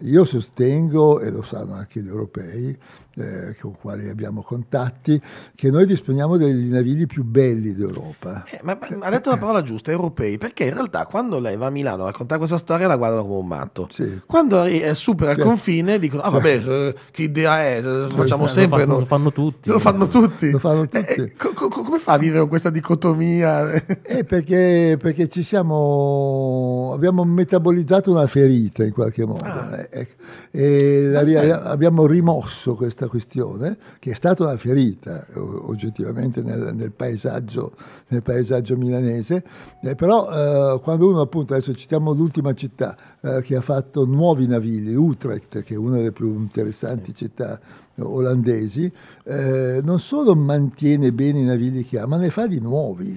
io sostengo, e lo sanno anche gli europei, eh, con quali abbiamo contatti, che noi disponiamo dei navigli più belli d'Europa. Eh, ma, ma, ha detto la parola giusta, europei, perché in realtà quando lei va a Milano a raccontare questa storia la guardano come un matto. Sì. Quando eh, supera il certo. confine dicono, ah vabbè, certo. che idea è, eh, lo facciamo sempre. Lo fanno, no? lo fanno tutti. Lo fanno tutti. Lo fanno tutti. Eh, co- co- come fa a vivere questa dicotomia? eh, perché, perché ci siamo, abbiamo metabolizzato una ferita in qualche modo. Ah. E, ecco. e la, abbiamo rimosso questa questa questione, che è stata una ferita eh, oggettivamente nel, nel, paesaggio, nel paesaggio, milanese, eh, però eh, quando uno appunto, adesso citiamo l'ultima città eh, che ha fatto nuovi navigli, Utrecht, che è una delle più interessanti città olandesi, eh, non solo mantiene bene i navigli che ha, ma ne fa di nuovi.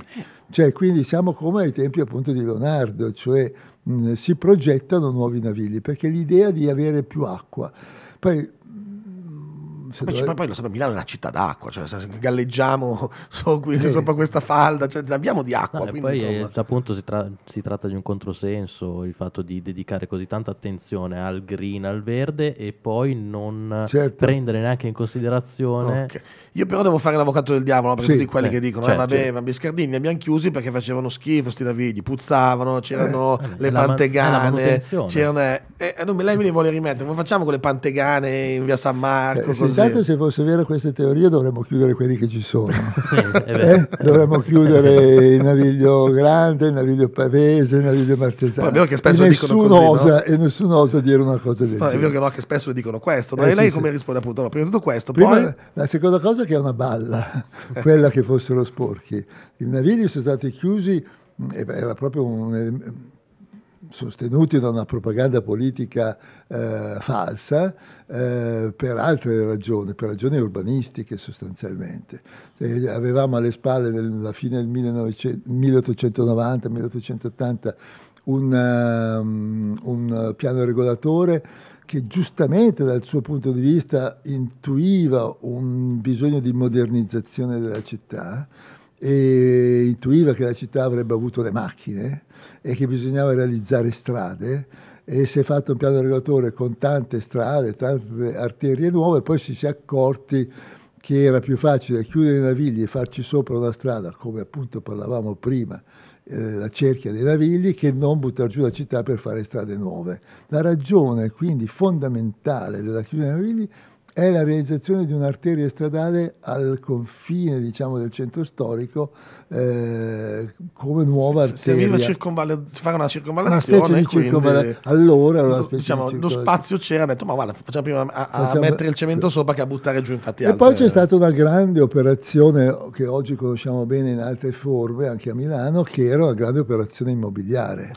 Cioè, quindi siamo come ai tempi appunto di Leonardo, cioè mh, si progettano nuovi navigli, perché l'idea di avere più acqua. Poi poi, dove... poi, lo sapete, Milano è una città d'acqua, cioè, galleggiamo sopra eh. so, questa falda, cioè, abbiamo di acqua. No, quindi, poi insomma... Eh, appunto si, tra- si, tratta di un controsenso il fatto di dedicare così tanta attenzione al green, al verde e poi non certo. prendere neanche in considerazione. Okay. Io però devo fare l'avvocato del diavolo perché sì. tutti quelli eh. che dicono: eh, certo, eh, vabbè, certo. ma Biscardini li abbiamo chiusi perché facevano schifo sti navigli, puzzavano, eh, c'erano le pantegane, man- c'erano. lei me li vuole rimettere, come facciamo con le pantegane in via San Marco? Beh, così? pensate se fosse vera questa teoria dovremmo chiudere quelli che ci sono. sì, eh? Dovremmo chiudere il naviglio grande, il naviglio pavese, il naviglio martesano. Poi, che spesso e nessuno, così, osa, no? e nessuno osa dire una cosa del genere. È vero che, no, che spesso dicono questo. Ma eh, lei sì, come sì. risponde appunto? No, prima di tutto questo. Prima, poi... La seconda cosa è che è una balla, quella che fossero sporchi. I navigli sono stati chiusi, mm, era proprio un sostenuti da una propaganda politica eh, falsa eh, per altre ragioni, per ragioni urbanistiche sostanzialmente. Cioè, avevamo alle spalle alla fine del 1890-1880 un, um, un piano regolatore che giustamente dal suo punto di vista intuiva un bisogno di modernizzazione della città e intuiva che la città avrebbe avuto le macchine e che bisognava realizzare strade e si è fatto un piano regolatore con tante strade, tante arterie nuove, poi si è accorti che era più facile chiudere i navigli e farci sopra una strada, come appunto parlavamo prima, eh, la cerchia dei navigli, che non buttare giù la città per fare strade nuove. La ragione quindi fondamentale della chiusura dei navigli è la realizzazione di un'arteria stradale al confine diciamo, del centro storico eh, come nuova arteria. Serviva circonvall- fare una circonvallazione. Una specie di circonvallazione. Allora, una specie diciamo, di lo spazio c'era, ha detto ma guarda, facciamo prima a, a facciamo... mettere il cemento sopra che a buttare giù infatti. E altre... poi c'è stata una grande operazione che oggi conosciamo bene in altre forme, anche a Milano, che era una grande operazione immobiliare.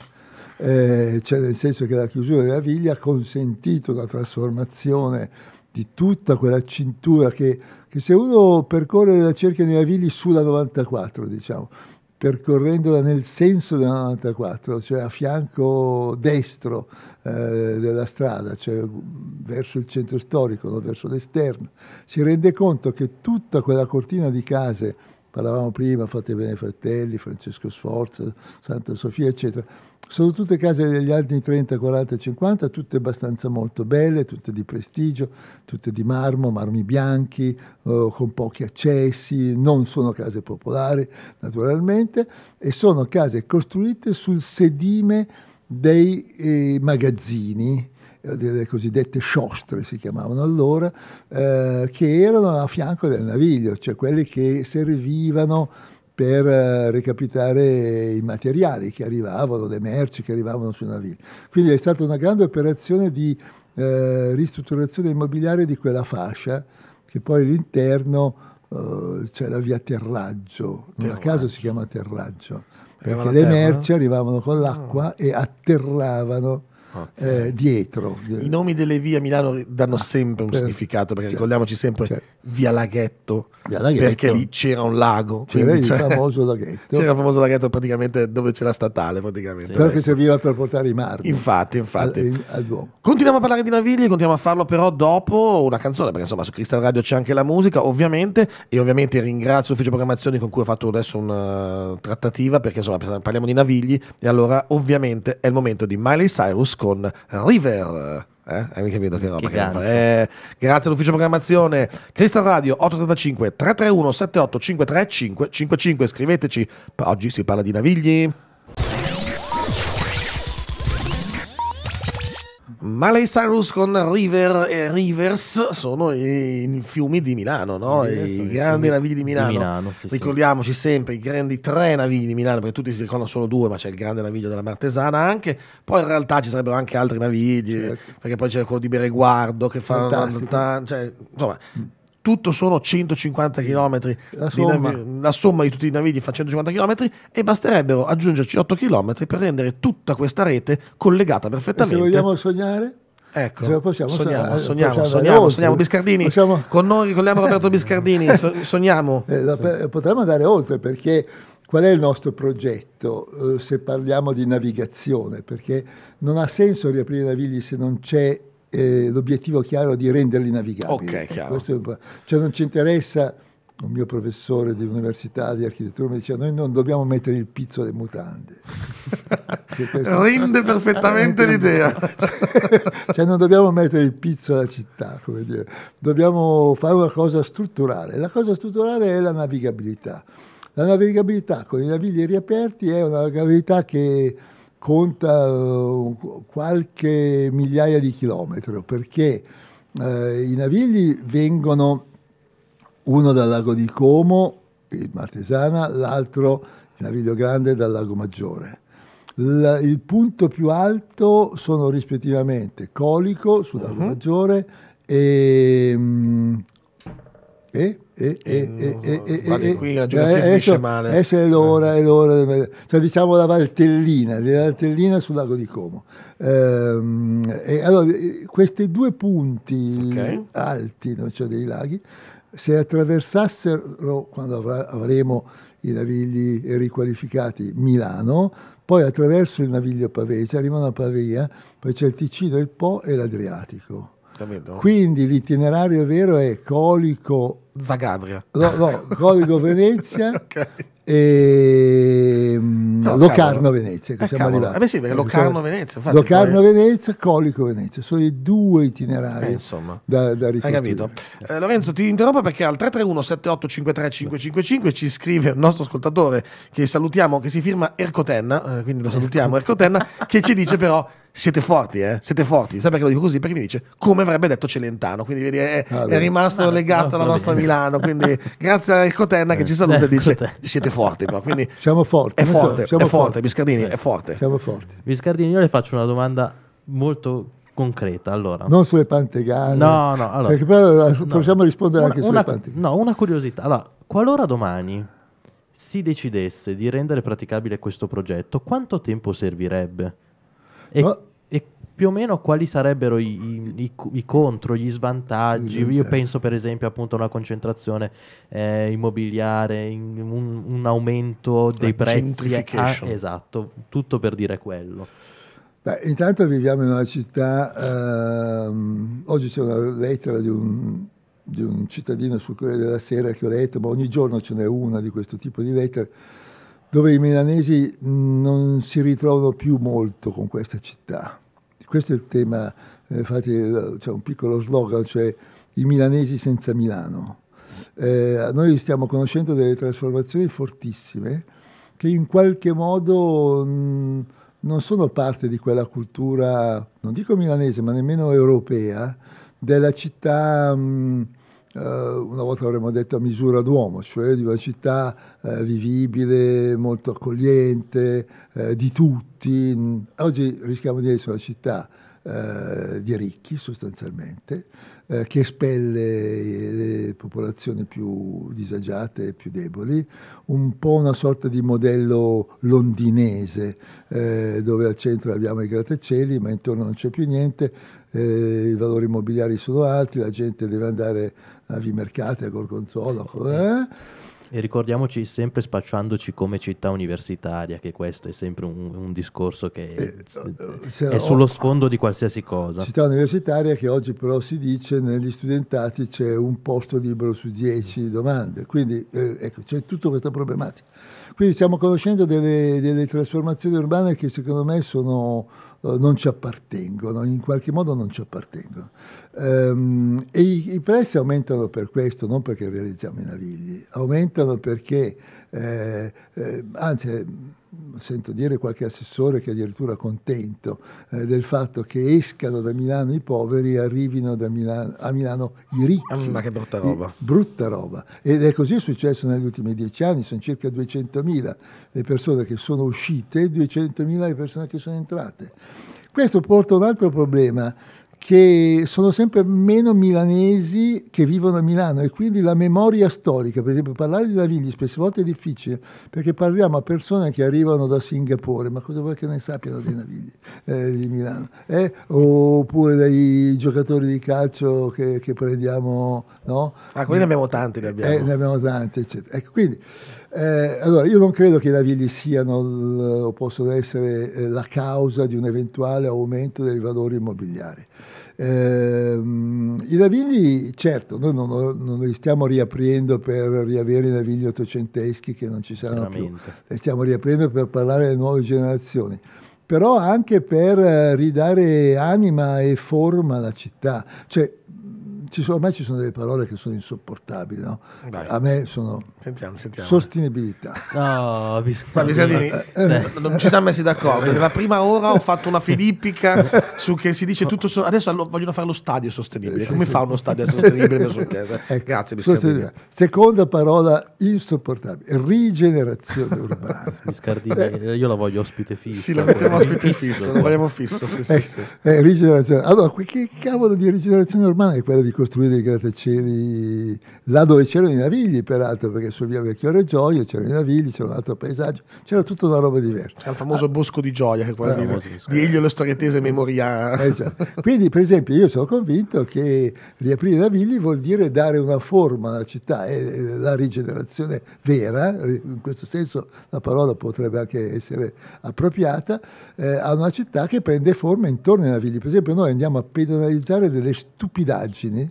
Eh, cioè nel senso che la chiusura della Viglia ha consentito la trasformazione di tutta quella cintura che, che, se uno percorre la cerchia Neravilli sulla 94, diciamo, percorrendola nel senso della 94, cioè a fianco destro eh, della strada, cioè verso il centro storico, non verso l'esterno, si rende conto che tutta quella cortina di case, parlavamo prima, Fate bene fratelli, Francesco Sforza, Santa Sofia, eccetera, sono tutte case degli anni 30, 40, 50, tutte abbastanza molto belle, tutte di prestigio, tutte di marmo, marmi bianchi, eh, con pochi accessi, non sono case popolari naturalmente, e sono case costruite sul sedime dei eh, magazzini eh, delle cosiddette sciostre si chiamavano allora, eh, che erano a fianco del naviglio, cioè quelli che servivano per eh, recapitare i materiali che arrivavano, le merci che arrivavano su navi. Quindi è stata una grande operazione di eh, ristrutturazione immobiliare di quella fascia che poi all'interno eh, c'è la via Terraggio, non a caso si chiama Terraggio, perché le merci arrivavano con ah. l'acqua oh. e atterravano okay. eh, dietro. I nomi delle vie a Milano danno ah, sempre un certo, significato, perché certo, ricordiamoci sempre certo. Via Laghetto, via Laghetto, perché lì c'era un lago. C'era il famoso laghetto. C'era il famoso laghetto praticamente dove c'era la statale, praticamente. Quello sì. che serviva per portare i marmi. Infatti, infatti. Al, al continuiamo a parlare di navigli, continuiamo a farlo però dopo una canzone, perché insomma su Crystal Radio c'è anche la musica, ovviamente, e ovviamente ringrazio l'ufficio programmazioni con cui ho fatto adesso una trattativa, perché insomma parliamo di navigli, e allora ovviamente è il momento di Miley Cyrus con River. Eh? Hai eh, capito che roba che fa. Eh, grazie all'ufficio programmazione Crystal Radio 835 331 78 7853 555 scriveteci oggi si parla di navigli Malay Cyrus con River e Rivers sono i fiumi di Milano, no? River, i grandi navigli di Milano. Di Milano sì, Ricordiamoci sì. sempre i grandi tre navigli di Milano, perché tutti si ricordano solo due, ma c'è il grande naviglio della Martesana anche, poi in realtà ci sarebbero anche altri navigli, certo. perché poi c'è quello di Bereguardo che fa... Cioè, insomma... Mm tutto sono 150 km la somma. Navi- la somma. di tutti i navigli fa 150 km e basterebbero aggiungerci 8 km per rendere tutta questa rete collegata perfettamente. E se vogliamo sognare? Ecco, se possiamo sogniamo, sogniamo, possiamo sogniamo, sogniamo, Biscardini, possiamo... con noi ricordiamo Roberto Biscardini, sogniamo. Eh, potremmo andare oltre perché qual è il nostro progetto eh, se parliamo di navigazione? Perché non ha senso riaprire i navigli se non c'è eh, l'obiettivo chiaro di renderli navigabili. Ok, ecco, chiaro. cioè non ci interessa un mio professore di università di architettura mi diceva noi non dobbiamo mettere il pizzo alle mutande cioè, rende perfettamente l'idea cioè non dobbiamo mettere il pizzo alla città come dire. dobbiamo fare una cosa strutturale la cosa strutturale è la navigabilità la navigabilità con i navigli riaperti è una navigabilità che conta eh, qualche migliaia di chilometri perché eh, i navigli vengono uno dal lago di Como, il Martesana, l'altro il naviglio grande dal lago Maggiore. L- il punto più alto sono rispettivamente Colico sul lago uh-huh. Maggiore e mh, mm, e, e, e, e, e, e, e, qui la geografia eh, eh, eh male. Adesso eh, è l'ora, è l'ora, cioè diciamo la Valtellina, la Valtellina sul lago di Como. Ehm, e allora, questi due punti okay. alti, no, cioè dei laghi, se attraversassero, quando avremo i navigli riqualificati, Milano, poi attraverso il naviglio Pavese, arrivano a Pavia, poi c'è il Ticino, il Po e l'Adriatico Capito? Quindi l'itinerario vero è Colico... Zagabria. No, no Colico Venezia okay. e mm, no, Locarno Venezia, che eh, siamo arrivati. Eh sì, perché eh, Locarno Venezia. Infatti, Locarno Venezia, Colico Venezia, sono i due itinerari eh, insomma, da, da Hai capito. Eh, Lorenzo ti interrompo perché al 331 7853 555 ci scrive il nostro ascoltatore che salutiamo, che si firma Ercotenna, eh, quindi lo salutiamo Ercotenna, che ci dice però siete forti, eh? Siete forti. Sai perché lo dico così? Perché mi dice come avrebbe detto Celentano. Quindi vedi, è, ah, è rimasto ah, legato alla nostra bene. Milano. Quindi grazie a Cotenna che ci saluta e eh, dice siete forti. Però. Quindi siamo forti. È forte, siamo, è forte. forte. Biscardini, eh. è forte. Siamo forti. Biscardini, io le faccio una domanda molto concreta. Allora. Non sulle pantegane. No, no. Allora, cioè, però, eh, possiamo no, rispondere una, anche sulle una, pantegane. No, una curiosità. Allora, qualora domani si decidesse di rendere praticabile questo progetto, quanto tempo servirebbe? E, no. e più o meno quali sarebbero i, i, i, i contro, gli svantaggi? Io penso per esempio appunto a una concentrazione eh, immobiliare, in, un, un, aumento dei La prezzi. Eh, ah, esatto, tutto per dire quello. Beh, intanto viviamo in una città, ehm, oggi c'è una lettera di un, di un cittadino sul Corriere della Sera che ho letto, ma ogni giorno ce n'è una di questo tipo di lettere dove i milanesi non si ritrovano più molto con questa città. Questo è il tema, eh, infatti eh, c'è un piccolo slogan, cioè i milanesi senza Milano. Eh, noi stiamo conoscendo delle trasformazioni fortissime che in qualche modo mh, mm, non sono parte di quella cultura, non dico milanese, ma nemmeno europea, della città... Mh, mm, eh, una volta avremmo detto a misura d'uomo, cioè di una città eh, vivibile, molto accogliente, eh, di tutti. Oggi rischiamo di essere una città di ricchi sostanzialmente, che espelle le popolazioni più disagiate e più deboli, un po' una sorta di modello londinese, dove al centro abbiamo i grattacieli, ma intorno non c'è più niente, i valori immobiliari sono alti, la gente deve andare avi mercati a Gorgonzola. Eh? E ricordiamoci sempre spacciandoci come città universitaria, che questo è sempre un, un discorso che eh, è cioè, sullo oh, sfondo di qualsiasi cosa. Città universitaria che oggi però si dice negli studentati c'è un posto libero su dieci domande, quindi eh, ecco, c'è tutta questa problematica. Quindi stiamo conoscendo delle, delle trasformazioni urbane che secondo me sono, eh, non ci appartengono, in qualche modo non ci appartengono. Ehm, e i, i, prezzi aumentano per questo, non perché realizziamo i navigli, aumentano perché, eh, eh, anzi sento dire qualche assessore che è addirittura contento eh, del fatto che escano da Milano i poveri e arrivino Milano, a Milano i ricchi. Mm, ma che brutta roba. brutta roba. Ed è così successo negli ultimi dieci anni, sono circa 200.000 le persone che sono uscite e 200.000 le persone che sono entrate. Questo porta a un altro problema che sono sempre meno milanesi che vivono a Milano e quindi la memoria storica, per esempio parlare di Navigli spesse volte è difficile perché parliamo a persone che arrivano da Singapore, ma cosa vuoi che ne sappiano dei Navigli eh, di Milano? Eh? Oppure dai giocatori di calcio che, che prendiamo, no? Ah, quelli ne abbiamo tanti, eh, ne abbiamo. Eh, ne abbiamo tanti, eccetera. Ecco, quindi eh, allora, io non credo che i navigli siano l, o possono essere eh, la causa di un eventuale aumento dei valori immobiliari. Eh, I navigli, certo, noi non, non, li stiamo riaprendo per riavere i navigli ottocenteschi che non ci saranno più, li stiamo riaprendo per parlare alle nuove generazioni però anche per eh, ridare anima e forma alla città. Cioè, ci sono, ormai ci sono delle parole che sono insopportabili, no? A me sono sentiamo, sentiamo. sostenibilità. No, Biscardini, eh, eh, eh, non ci siamo messi d'accordo. Perché la prima ora ho fatto una filippica su che si dice tutto. So- adesso vogliono fare lo stadio sostenibile. Come fa uno stadio sostenibile? Ecco, grazie, Biscardini. Seconda parola insopportabile, rigenerazione urbana. Biscardini, io la voglio ospite fisso. Sì, la mettiamo ospite fisso, la vogliamo fisso. Sì, sì, eh, sì. rigenerazione. Allora, che cavolo di rigenerazione urbana è quella di costruire i grattacieli là dove c'erano i navigli, peraltro, perché su via Vecchiore Gioia c'erano i navigli, c'era un altro paesaggio, c'era tutta una roba diversa. C'era il famoso ah, bosco di Gioia, che guarda, no, ah, di, Elio lo Storiatese eh, Memoria. Eh, Quindi, per esempio, io sono convinto che riaprire i navigli vuol dire dare una forma alla città, e la rigenerazione vera, in questo senso la parola potrebbe anche essere appropriata, eh, a una città che prende forma intorno ai navigli. Per esempio, noi andiamo a pedonalizzare delle stupidaggini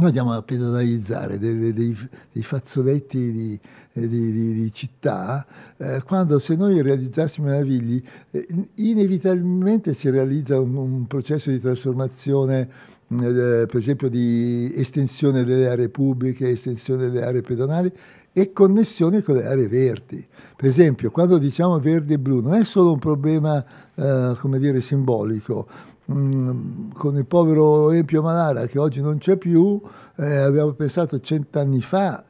noi andiamo a pedonalizzare dei, dei, dei fazzoletti di, eh, di, di, di città, eh, quando se noi realizzassimo meravigli, eh, inevitabilmente si realizza un, un processo di trasformazione mm, eh, per esempio di estensione delle aree pubbliche, estensione delle aree pedonali e connessione con le aree verdi. Per esempio, quando diciamo verde e blu non è solo un problema eh, come dire, simbolico, Mm, con il povero Empio Malara che oggi non c'è più, eh, abbiamo pensato cent'anni fa,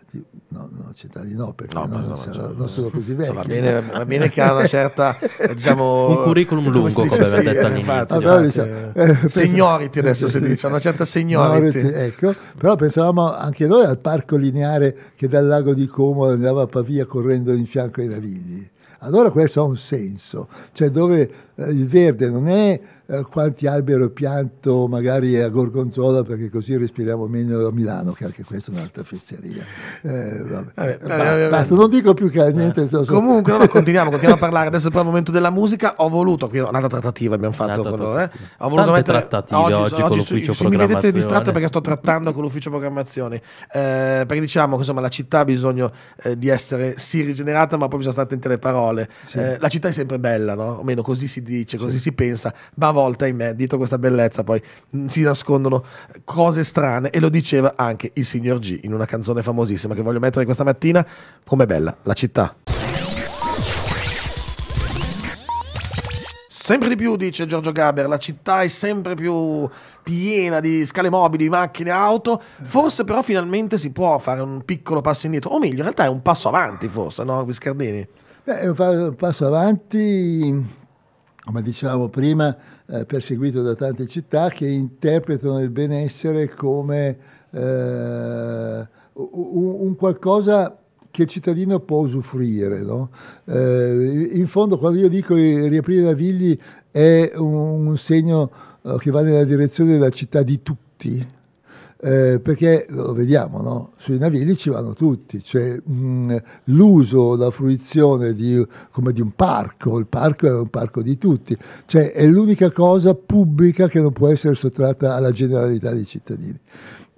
no, no, cent'anni no, perché no, non, no, sarà, non sono così vecchi. Va bene, va bene che ha una certa, diciamo... Un curriculum lungo, come aveva sì, detto all'inizio. Allora, diciamo, eh, eh signority adesso si dice, una certa signority. ecco, però pensavamo anche noi al parco lineare che dal lago di Como andava a Pavia correndo in fianco ai Navigli. Allora questo ha un senso, cioè dove eh, il verde non è eh, quanti alberi ho pianto magari a Gorgonzola perché così respiriamo meglio a Milano, che anche questa è un'altra fesseria. Eh, vabbè. Vabbè, basta, non dico più che niente. Eh. So, so. Comunque, no, continuiamo, continuiamo a parlare. Adesso per il momento della musica ho voluto, qui un'altra trattativa abbiamo fatto. Quello, eh. Ho voluto Tante mettere oggi, oggi, oggi su, se mi vedete distratto perché sto trattando con l'ufficio programmazione eh, perché diciamo che insomma la città ha bisogno eh, di essere sì rigenerata, ma poi bisogna stare attenti alle parole. Sì. Eh, la città è sempre bella, no? O meno così si dice, così sì. si pensa, ma a volta in me, dietro questa bellezza poi si nascondono cose strane e lo diceva anche il signor G in una canzone famosissima che voglio mettere questa mattina, com'è bella la città. Sempre di più, dice Giorgio Gaber, la città è sempre più piena di scale mobili, macchine, auto. Forse però finalmente si può fare un piccolo passo indietro, o meglio, in realtà è un passo avanti forse, no, Viscardini? Beh, è un passo avanti, come dicevamo prima, eh, perseguito da tante città che interpretano il benessere come eh, un, un, qualcosa che il cittadino può usufruire. No? Eh, in fondo quando io dico riaprire la Vigli è un, un segno eh, che va nella direzione della città di tutti, eh, perché lo vediamo, no? sui navigli ci vanno tutti, cioè, mh, mm, l'uso, la fruizione di, come di un parco, il parco è un parco di tutti, cioè, è l'unica cosa pubblica che non può essere sottratta alla generalità dei cittadini.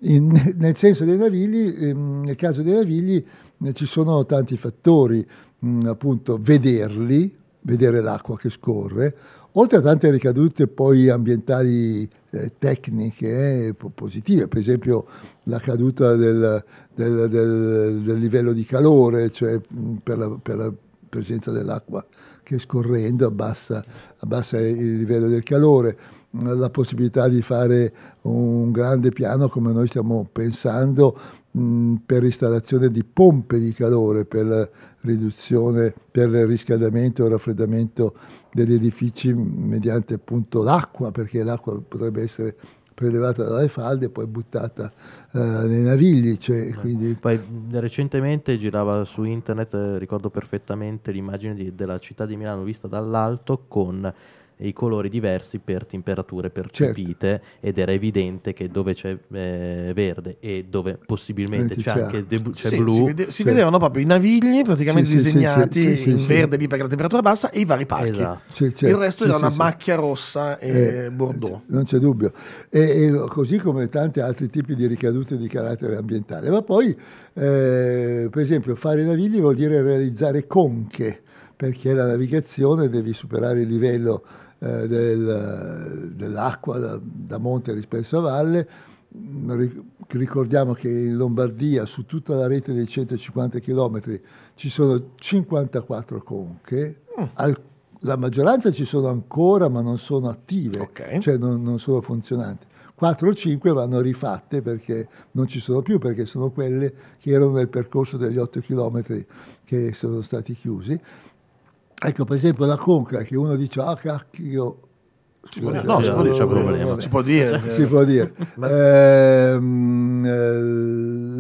In, nel senso dei navigli, ehm, nel caso dei navigli eh, ci sono tanti fattori, mh, mm, appunto vederli, vedere l'acqua che scorre, oltre a tante ricadute poi ambientali eh, tecniche eh, positive, per esempio la caduta del, del, del, del livello di calore, cioè mm, per la, per la presenza dell'acqua che scorrendo abbassa, abbassa il livello del calore la possibilità di fare un grande piano come noi stiamo pensando Mm, per installazione di pompe di calore per la riduzione, per il riscaldamento e il raffreddamento degli edifici mediante appunto l'acqua, perché l'acqua potrebbe essere prelevata dalle falde e poi buttata eh, nei navigli. Cioè, quindi... poi, recentemente girava su internet, eh, ricordo perfettamente l'immagine di, della città di Milano vista dall'alto con e i colori diversi per temperature percepite certo. ed era evidente che dove c'è eh, verde e dove possibilmente eh, c'è, c'è anche de- c'è sì, blu si, vede- si vedevano proprio i navigli praticamente sì, disegnati sì, in verde lì perché la temperatura è bassa e i vari parchi esatto. il certo. resto era una macchia rossa e eh, bordeaux non c'è dubbio e, e, così come tanti altri tipi di ricadute di carattere ambientale ma poi eh, per esempio fare navigli vuol dire realizzare conche perché la navigazione devi superare il livello eh, del, dell'acqua da, da, monte rispetto a valle. Mm, ricordiamo che in Lombardia su tutta la rete dei 150 km ci sono 54 conche, mm. Al, la maggioranza ci sono ancora ma non sono attive, okay. cioè non, non sono funzionanti. 4 o 5 vanno rifatte perché non ci sono più, perché sono quelle che erano nel percorso degli 8 km che sono stati chiusi. Ecco, per esempio la conca, che uno dice, ah cacchio... Scusa, no, eh, eh, si può dire, Si eh. può dire. Si può dire.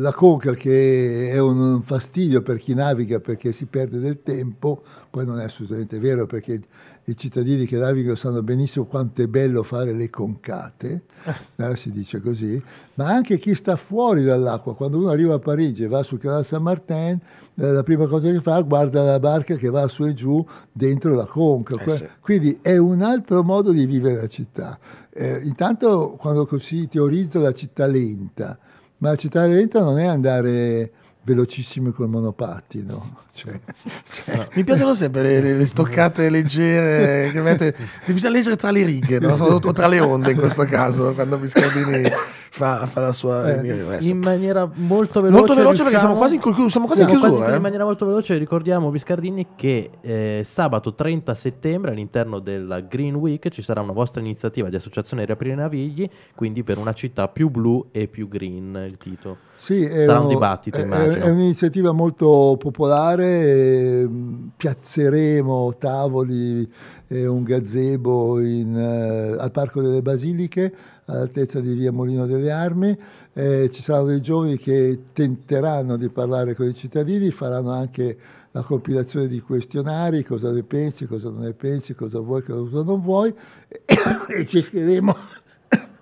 la conca che è un fastidio per chi naviga perché si perde del tempo, poi non è assolutamente vero perché i cittadini che navigano sanno benissimo quanto è bello fare le concate, eh, si dice così, ma anche chi sta fuori dall'acqua, quando uno arriva a Parigi e va sul canale San Martin, eh, la prima cosa che fa è guarda la barca che va su e giù dentro la conca. Eh sì. Quindi è un altro modo di vivere la città. Eh, intanto quando così teorizzo la città lenta, ma la città lenta non è andare velocissimi col monopattino. Cioè, cioè. No. Cioè. Mi piacciono sempre le, le stoccate leggere, che mette, bisogna leggere tra le righe, no? o tra le onde in questo caso, quando Biscardini fa, fa la sua... Eh, eh in maniera molto veloce. Molto veloce perché siamo quasi in, conclu- siamo quasi siamo in chiusura. Quasi eh? In maniera molto veloce ricordiamo Biscardini che eh, sabato 30 settembre all'interno della Green Week ci sarà una vostra iniziativa di associazione Riaprire Navigli, quindi per una città più blu e più green il titolo. Sì, Sarà un, un dibattito, è, immagino. È un'iniziativa molto popolare, mm, piazzeremo tavoli e un gazebo in, uh, al Parco delle Basiliche, all'altezza di via Molino delle Armi. Eh, ci saranno dei giovani che tenteranno di parlare con i cittadini, faranno anche la compilazione di questionari, cosa ne pensi, cosa non ne pensi, cosa vuoi, cosa non vuoi, e cercheremo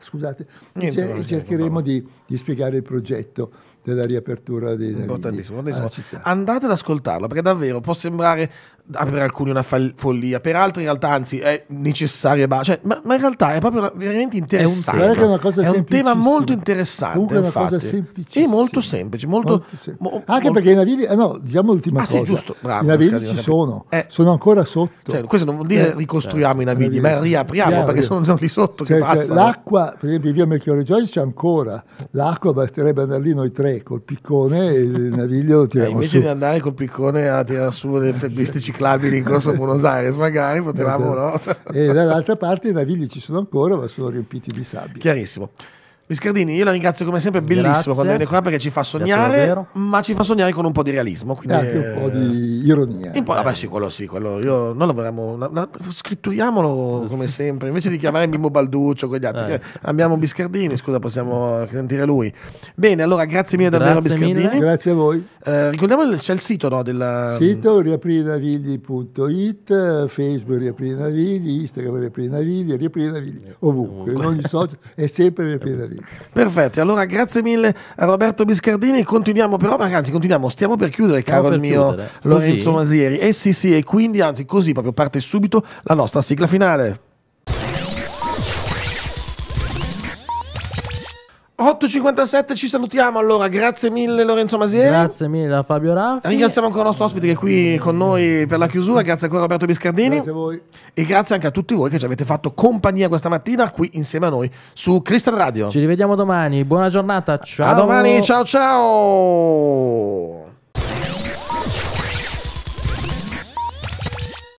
scusate, Niente, cercheremo di, di, spiegare il progetto della riapertura dei Importantissimo, importantissimo. Andate ad ascoltarlo perché davvero può sembrare Ah, per alcuni una follia, per altri in realtà anzi è necessaria, cioè, ma, ma, in realtà è proprio una, veramente interessante. È un, tema, è è un tema molto interessante. Comunque è una infatti. cosa semplice. E molto semplice. Molto, molto semplice. Mo, Anche mo, perché i navigli, eh, no, diciamo l'ultima ah, cosa. Sì, giusto, bravo, I navigli ci sono, eh, sono ancora sotto. Cioè, questo non vuol dire eh, ricostruiamo i navigli, eh, ma riapriamo chiaro, perché sono, sono, lì sotto cioè, cioè l'acqua, per esempio via Melchiorre Giorgi c'è ancora, l'acqua basterebbe andare lì noi tre col piccone e il naviglio lo tiriamo eh, invece su. Invece di andare col piccone a tirare su le eh, febbistici ciclabili in corso Buenos Aires, magari potevamo, eh, no? Certo. e dall'altra parte i navigli ci sono ancora, ma sono riempiti di sabbia. Chiarissimo. Biscardini, io la ringrazio come sempre, bellissimo Grazie. quando viene qua perché ci fa sognare, ma ci fa sognare con un po' di realismo. Quindi anche un po' di eh, ironia. Un po', vabbè, sì, quello sì, quello io non lo vorremmo. scritturiamolo come sempre. Invece di chiamare Mimmo Balduccio con gli altri. Eh. Abbiamo Biscardini, scusa, possiamo sentire lui. Bene, allora grazie mille davvero grazie Biscardini. Mille. Grazie a voi. Eh, ricordiamo c'è il sito no, del mm, sito riaprinavigli.it, Facebook riaprinavigli, Instagram riaprinavigli, riaprinavigli ovunque, ovunque. in ogni social è sempre riaprinavigli. Perfetto, allora grazie mille a Roberto Biscardini. Continuiamo però, anzi, continuiamo, stiamo per chiudere, stiamo caro per il mio chiudere. Lorenzo così. Masieri. Eh sì, sì, e quindi, anzi, così proprio parte subito la nostra sigla finale. 8.57 ci salutiamo allora, grazie mille Lorenzo Masieri. Grazie mille Fabio Raffi. Ringraziamo ancora il nostro ospite che è qui con noi per la chiusura, grazie ancora Roberto Biscardini. Grazie a voi. E grazie anche a tutti voi che ci avete fatto compagnia questa mattina qui insieme a noi su Crystal Radio. Ci rivediamo domani, buona giornata, ciao. A domani, ciao ciao.